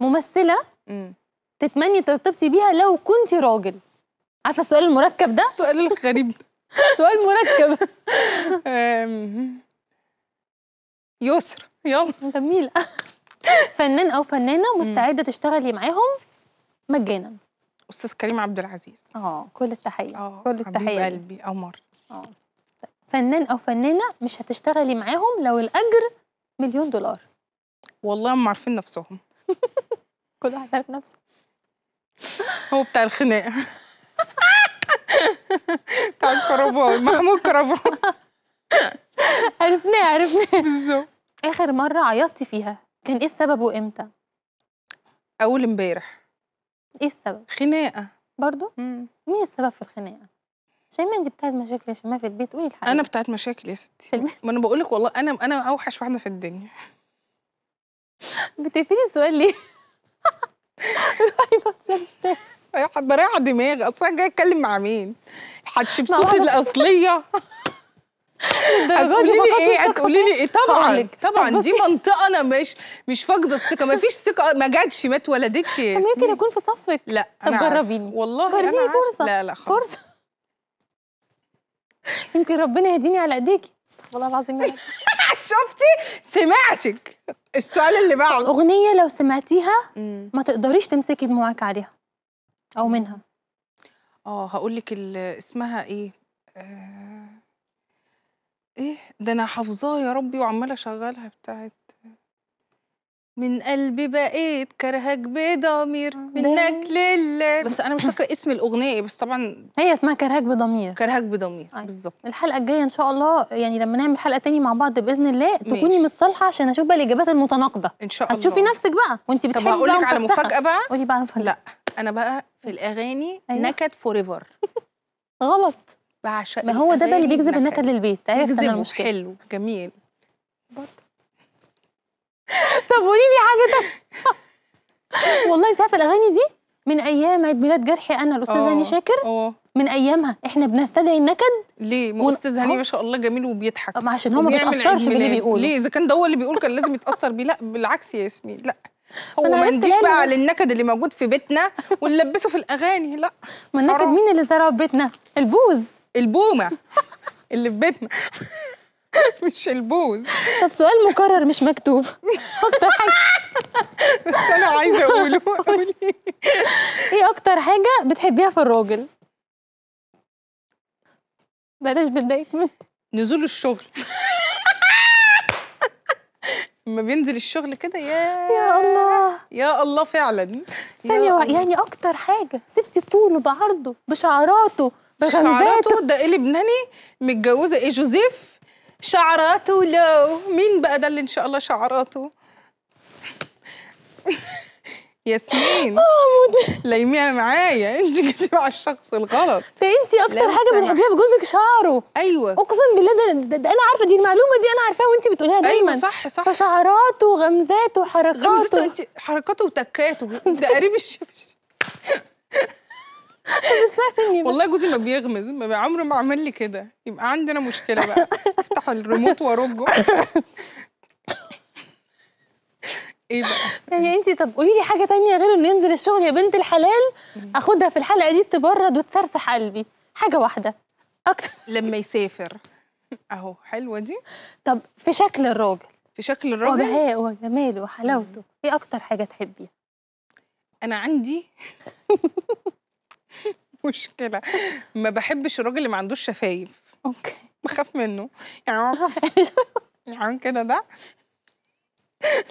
ممثله تتمني ترتبطي بيها لو كنت راجل عارفه السؤال المركب ده السؤال الغريب سؤال مركب يسر يلا جميل فنان او فنانه مستعده تشتغلي معاهم مجانا استاذ كريم عبد العزيز اه كل التحيه أوه. كل التحيه قلبي قمر اه فنان او فنانه مش هتشتغلي معاهم لو الاجر مليون دولار والله هم عارفين نفسهم كل واحد عارف نفسه هو بتاع الخناقه بتاع الكرفان محمود كرفان عرفناه عرفناه بالظبط اخر مره عيطتي فيها كان ايه السبب وامتى اول امبارح ايه السبب خناقه برضو امم مين السبب في الخناقه شايمه انت بتاعت مشاكل يا شيماء في البيت قولي الحقيقه انا بتاعت مشاكل يا ستي ما انا بقول لك والله انا انا اوحش واحده في الدنيا بتقفلي السؤال ليه ايوه سلشتات ايوه بريح دماغي اصل انا جاي اتكلم مع مين؟ هتشبسوتي الاصليه هتقولي لي ايه هتقولي لي إيه؟ طبعا طبعا دي منطقه انا مش مش فاقده الثقه ما فيش ثقه ما جاتش ما اتولدتش ممكن يكون في صفك لا طب جربيني والله جربيني فرصه لا لا خلاص فرصه يمكن ربنا يهديني على ايديكي والله العظيم شفتي سمعتك السؤال اللي بعده اغنيه لو سمعتيها ما تقدريش تمسكي دموعك عليها او منها اه هقول لك اسمها ايه آه، ايه ده انا حافظاها يا ربي وعماله اشغلها بتاعت من قلبي بقيت كرهك بضمير آه، منك لله بس انا مش فاكره اسم الاغنيه بس طبعا هي اسمها كرهك بضمير كرهك بضمير أيوة. بالظبط الحلقه الجايه ان شاء الله يعني لما نعمل حلقه تاني مع بعض باذن الله تكوني متصالحه عشان اشوف بقى الاجابات المتناقضه ان شاء الله هتشوفي نفسك بقى وانت بتحبي طب هقول لك على مفاجاه بقى قولي بقى مفاجأة. لا انا بقى في الاغاني أيوة. نكد فور ايفر غلط بعشق ما هو ده بقى اللي بيجذب النكد للبيت عرفت انا المشكله حلو جميل طب قولي لي حاجه تانية والله انت عارفه الاغاني دي من ايام عيد ميلاد جرحي انا الاستاذ هاني آه، شاكر أوه. من ايامها احنا بنستدعي النكد ليه ما استاذ هاني ما شاء الله جميل وبيضحك ما عشان هو ما بيتاثرش باللي بيقوله ليه اذا كان ده هو اللي بيقول كان لازم يتاثر بيه لا بالعكس يا ياسمين لا هو ما ينديش بقى على النكد اللي موجود في بيتنا ونلبسه في الاغاني لا ما النكد مين اللي زرعه في بيتنا البوز البومه اللي في بيتنا مش البوز طب سؤال مكرر مش مكتوب اكتر حاجه بس انا عايزه اقوله ايه اكتر حاجه بتحبيها في الراجل بلاش بتضايق نزول الشغل لما بينزل الشغل كده يا يا الله يا الله فعلا ثانية يعني أكتر حاجة سبتي طوله بعرضه بشعراته بغمزاته ده إيه لبناني متجوزة إيه جوزيف شعراته لو مين بقى ده اللي ان شاء الله شعراته ياسمين آه، ليميها معايا انت جيتي مع الشخص الغلط ده انت اكتر حاجه بتحبيها في جوزك شعره ايوه اقسم بالله ده, ده, ده انا عارفه دي المعلومه دي انا عارفاها وانت بتقوليها أيوة، دايما ايوه صح صح فشعراته وغمزاته وحركاته غمزاته انت حركاته وتكاته ده قريب الشبشب اسمعي مني والله جوزي ما بيغمز ما عمره ما عمل لي كده يبقى عندنا مشكله بقى افتح الريموت وارجه ايه بقى يعني انت طب قولي لي حاجه تانية غير انه ينزل الشغل يا بنت الحلال اخدها في الحلقه دي تبرد وتسرسح قلبي حاجه واحده اكتر لما يسافر اهو حلوه دي طب في شكل الراجل في شكل الراجل وبهائه وجماله وحلاوته ايه اكتر حاجه تحبيها انا عندي مشكله ما بحبش الراجل اللي ما عندوش شفايف اوكي بخاف منه يعني يعني كده ده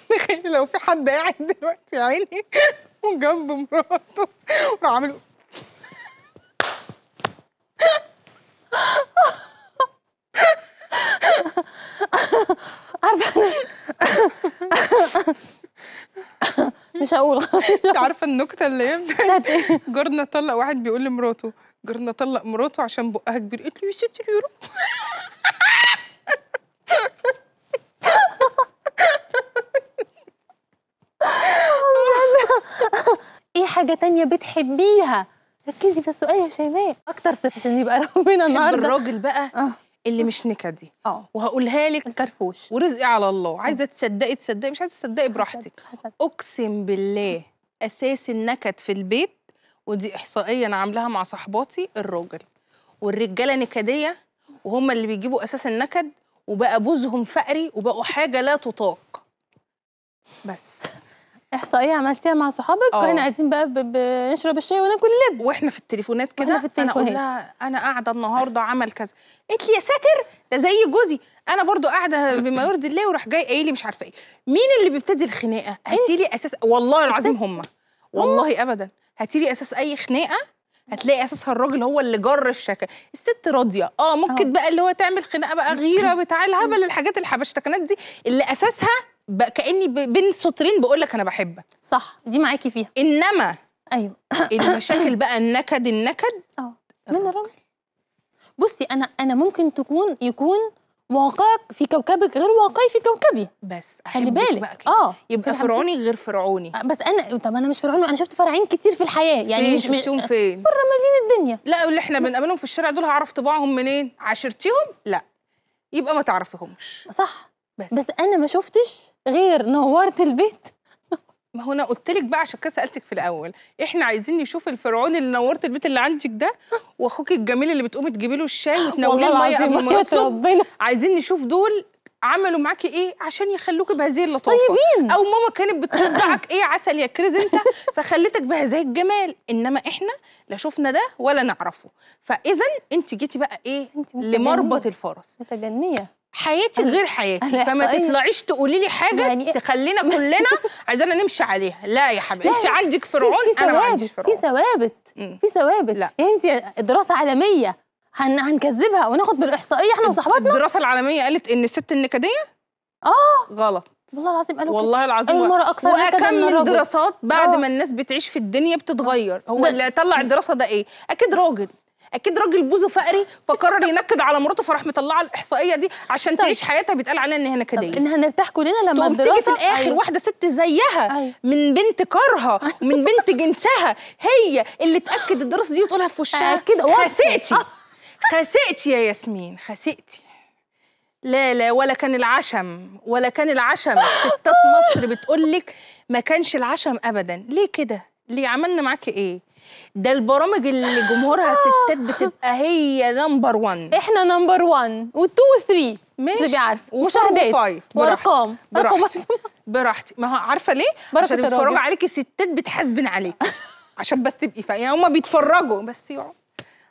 تخيل لو في حد قاعد دلوقتي يا عيني وجنب مراته وراح عامل عارفه مش هقول انت عارفه النكته اللي هي ايه؟ جارنا طلق واحد بيقول لمراته جارنا طلق مراته عشان بقها كبير قلت له يا ستي اليورو ايه حاجه تانية بتحبيها ركزي في السؤال يا شيماء اكتر ست عشان يبقى ربنا النهارده الراجل بقى آه. اللي مش نكدي اه وهقولها لك الكرفوش ورزقي على الله عايزه تصدقي تصدقي مش عايزه تصدقي براحتك اقسم بالله اساس النكد في البيت ودي احصائيه انا عاملاها مع صاحباتي الراجل والرجاله نكديه وهم اللي بيجيبوا اساس النكد وبقى بوزهم فقري وبقوا حاجه لا تطاق بس احصائيه عملتيها مع صحابك واحنا آه. قاعدين بقى بنشرب الشاي وناكل لب واحنا في التليفونات كده في التليفونات. انا اقول لها انا قاعده النهارده عمل كذا قالت لي يا ساتر ده زي جوزي انا برضو قاعده بما يرضي الله وراح جاي قايل لي مش عارفه ايه مين اللي بيبتدي الخناقه هاتي لي اساس والله العظيم هم آه. والله ابدا هاتي لي اساس اي خناقه هتلاقي اساسها الراجل هو اللي جر الشكا الست راضيه اه ممكن أوه. بقى اللي هو تعمل خناقه بقى غيره آه. بتاع الهبل الحاجات الحبشتكنات دي اللي اساسها كاني بين سطرين بقول لك انا بحبك صح دي معاكي فيها انما ايوه المشاكل بقى النكد النكد اه من الراجل بصي انا انا ممكن تكون يكون واقعك في كوكبك غير واقعي في كوكبي بس خلي بالك اه يبقى فرعوني غير فرعوني آه، بس انا طب انا مش فرعوني انا شفت فرعين كتير في الحياه يعني مش م... فين بره مالين الدنيا لا اللي احنا بنقابلهم في الشارع دول هعرف طباعهم منين عاشرتيهم؟ لا يبقى ما تعرفيهمش صح بس بس انا ما شفتش غير نورت البيت ما هو انا قلت لك بقى عشان كده سالتك في الاول احنا عايزين نشوف الفرعون اللي نورت البيت اللي عندك ده واخوك الجميل اللي بتقومي تجيبي له الشاي وتناوليه الميه قبل ما ربنا عايزين نشوف دول عملوا معاكي ايه عشان يخلوكي بهذه اللطافه طيبين او ماما كانت بتشجعك ايه عسل يا كريز انت فخلتك بهذه الجمال انما احنا لا شفنا ده ولا نعرفه فاذا انت جيتي بقى ايه لمربط الفرس متجنيه حياتي غير حياتي فما تطلعيش تقولي لي حاجه يعني إيه؟ تخلينا كلنا عايزانا نمشي عليها لا يا حبيبي انت عندك فرعون انا ما عنديش فرعون في ثوابت في ثوابت لا يعني انت دراسه عالميه هن هنكذبها وناخد بالاحصائيه احنا وصاحباتنا الدراسه العالميه قالت ان الست النكديه اه غلط والله العظيم قالوا والله العظيم قالوا أكثر وأكم من دراسات بعد أوه. ما الناس بتعيش في الدنيا بتتغير هو اللي طلع الدراسة ده إيه؟ أكيد راجل اكيد راجل بوزه فقري فقرر ينكد على مراته فراح مطلعه الاحصائيه دي عشان طيب. تعيش حياتها بيتقال عليها ان هي نكديه انها نرتاح كلنا لما الدراسه تيجي في الاخر أيوه. واحده ست زيها أيوه. من بنت كارها ومن بنت جنسها هي اللي تاكد الدراسه دي وتقولها في وشها اكيد خسقتي آه. خسقتي يا ياسمين خسقتي لا لا ولا كان العشم ولا كان العشم ستات مصر بتقول لك ما كانش العشم ابدا ليه كده ليه عملنا معاكي ايه ده البرامج اللي جمهورها آه. ستات بتبقى هي نمبر 1 احنا نمبر 1 و2 و3 مش عارف مشاهدات وارقام ارقام براحتي ما هو عارفه ليه عشان بيتفرجوا عليكي ستات بتحاسبن عليك عشان بس تبقي فاهمه يعني هما بيتفرجوا بس يقعدوا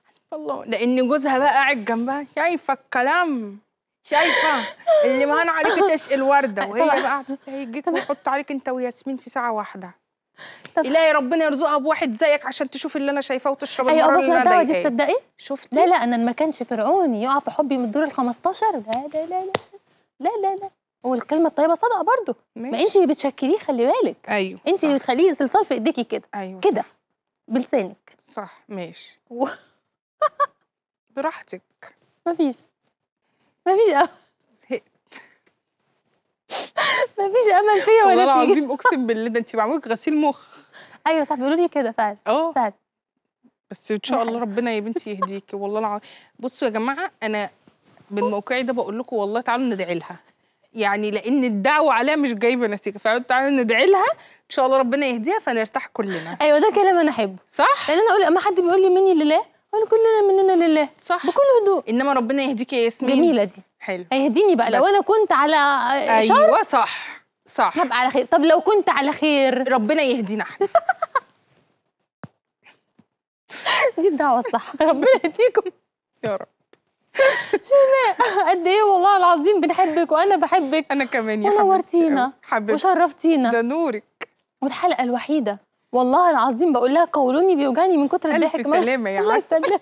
حسب الله لان جوزها بقى قاعد جنبها شايفه الكلام شايفه اللي مهان عليك تشقي الورده وهي بقى هيجيك ويحط عليك انت وياسمين في ساعه واحده الهي ربنا يرزقها بواحد زيك عشان تشوف اللي انا شايفاه وتشرب المره أيوة اللي انا دي تصدقي شفتي لا لا انا ما كانش فرعوني يقع في حبي من الدور ال 15 لا لا لا لا لا لا, لا. والكلمه الطيبه صدقه برضه ما انت اللي بتشكليه خلي بالك ايوه انت اللي بتخليه صلصال في ايديكي كده ايوه كده بلسانك صح ماشي براحتك مفيش مفيش مفيش امل فيا ولا والله العظيم اقسم بالله ده انت معمولك غسيل مخ ايوه صح بيقولوا لي كده فعلا اه فعلا بس ان شاء الله ربنا يا بنتي يهديكي والله العظيم بصوا يا جماعه انا من موقعي ده بقول لكم والله تعالوا ندعي لها يعني لان الدعوه عليها مش جايبه نتيجه تعالوا ندعي لها ان شاء الله ربنا يهديها فنرتاح كلنا ايوه ده كلام انا احبه صح لان يعني انا اقول اما حد بيقول لي مني لله اقول كلنا مننا لله صح بكل هدوء انما ربنا يهديكي يا ياسمين جميله دي حلو هيهديني بقى لو انا كنت على شر ايوه صح صح هبقى على خير طب لو كنت على خير ربنا يهدينا احنا دي الدعوه الصح ربنا يهديكم يا رب شيماء قد ايه والله العظيم بنحبك وانا بحبك انا كمان يا ونورتينا حبيبتي وشرفتينا ده نورك والحلقه الوحيده والله العظيم بقول لها قولوني بيوجعني من كتر الضحك الف سلامه يا عسل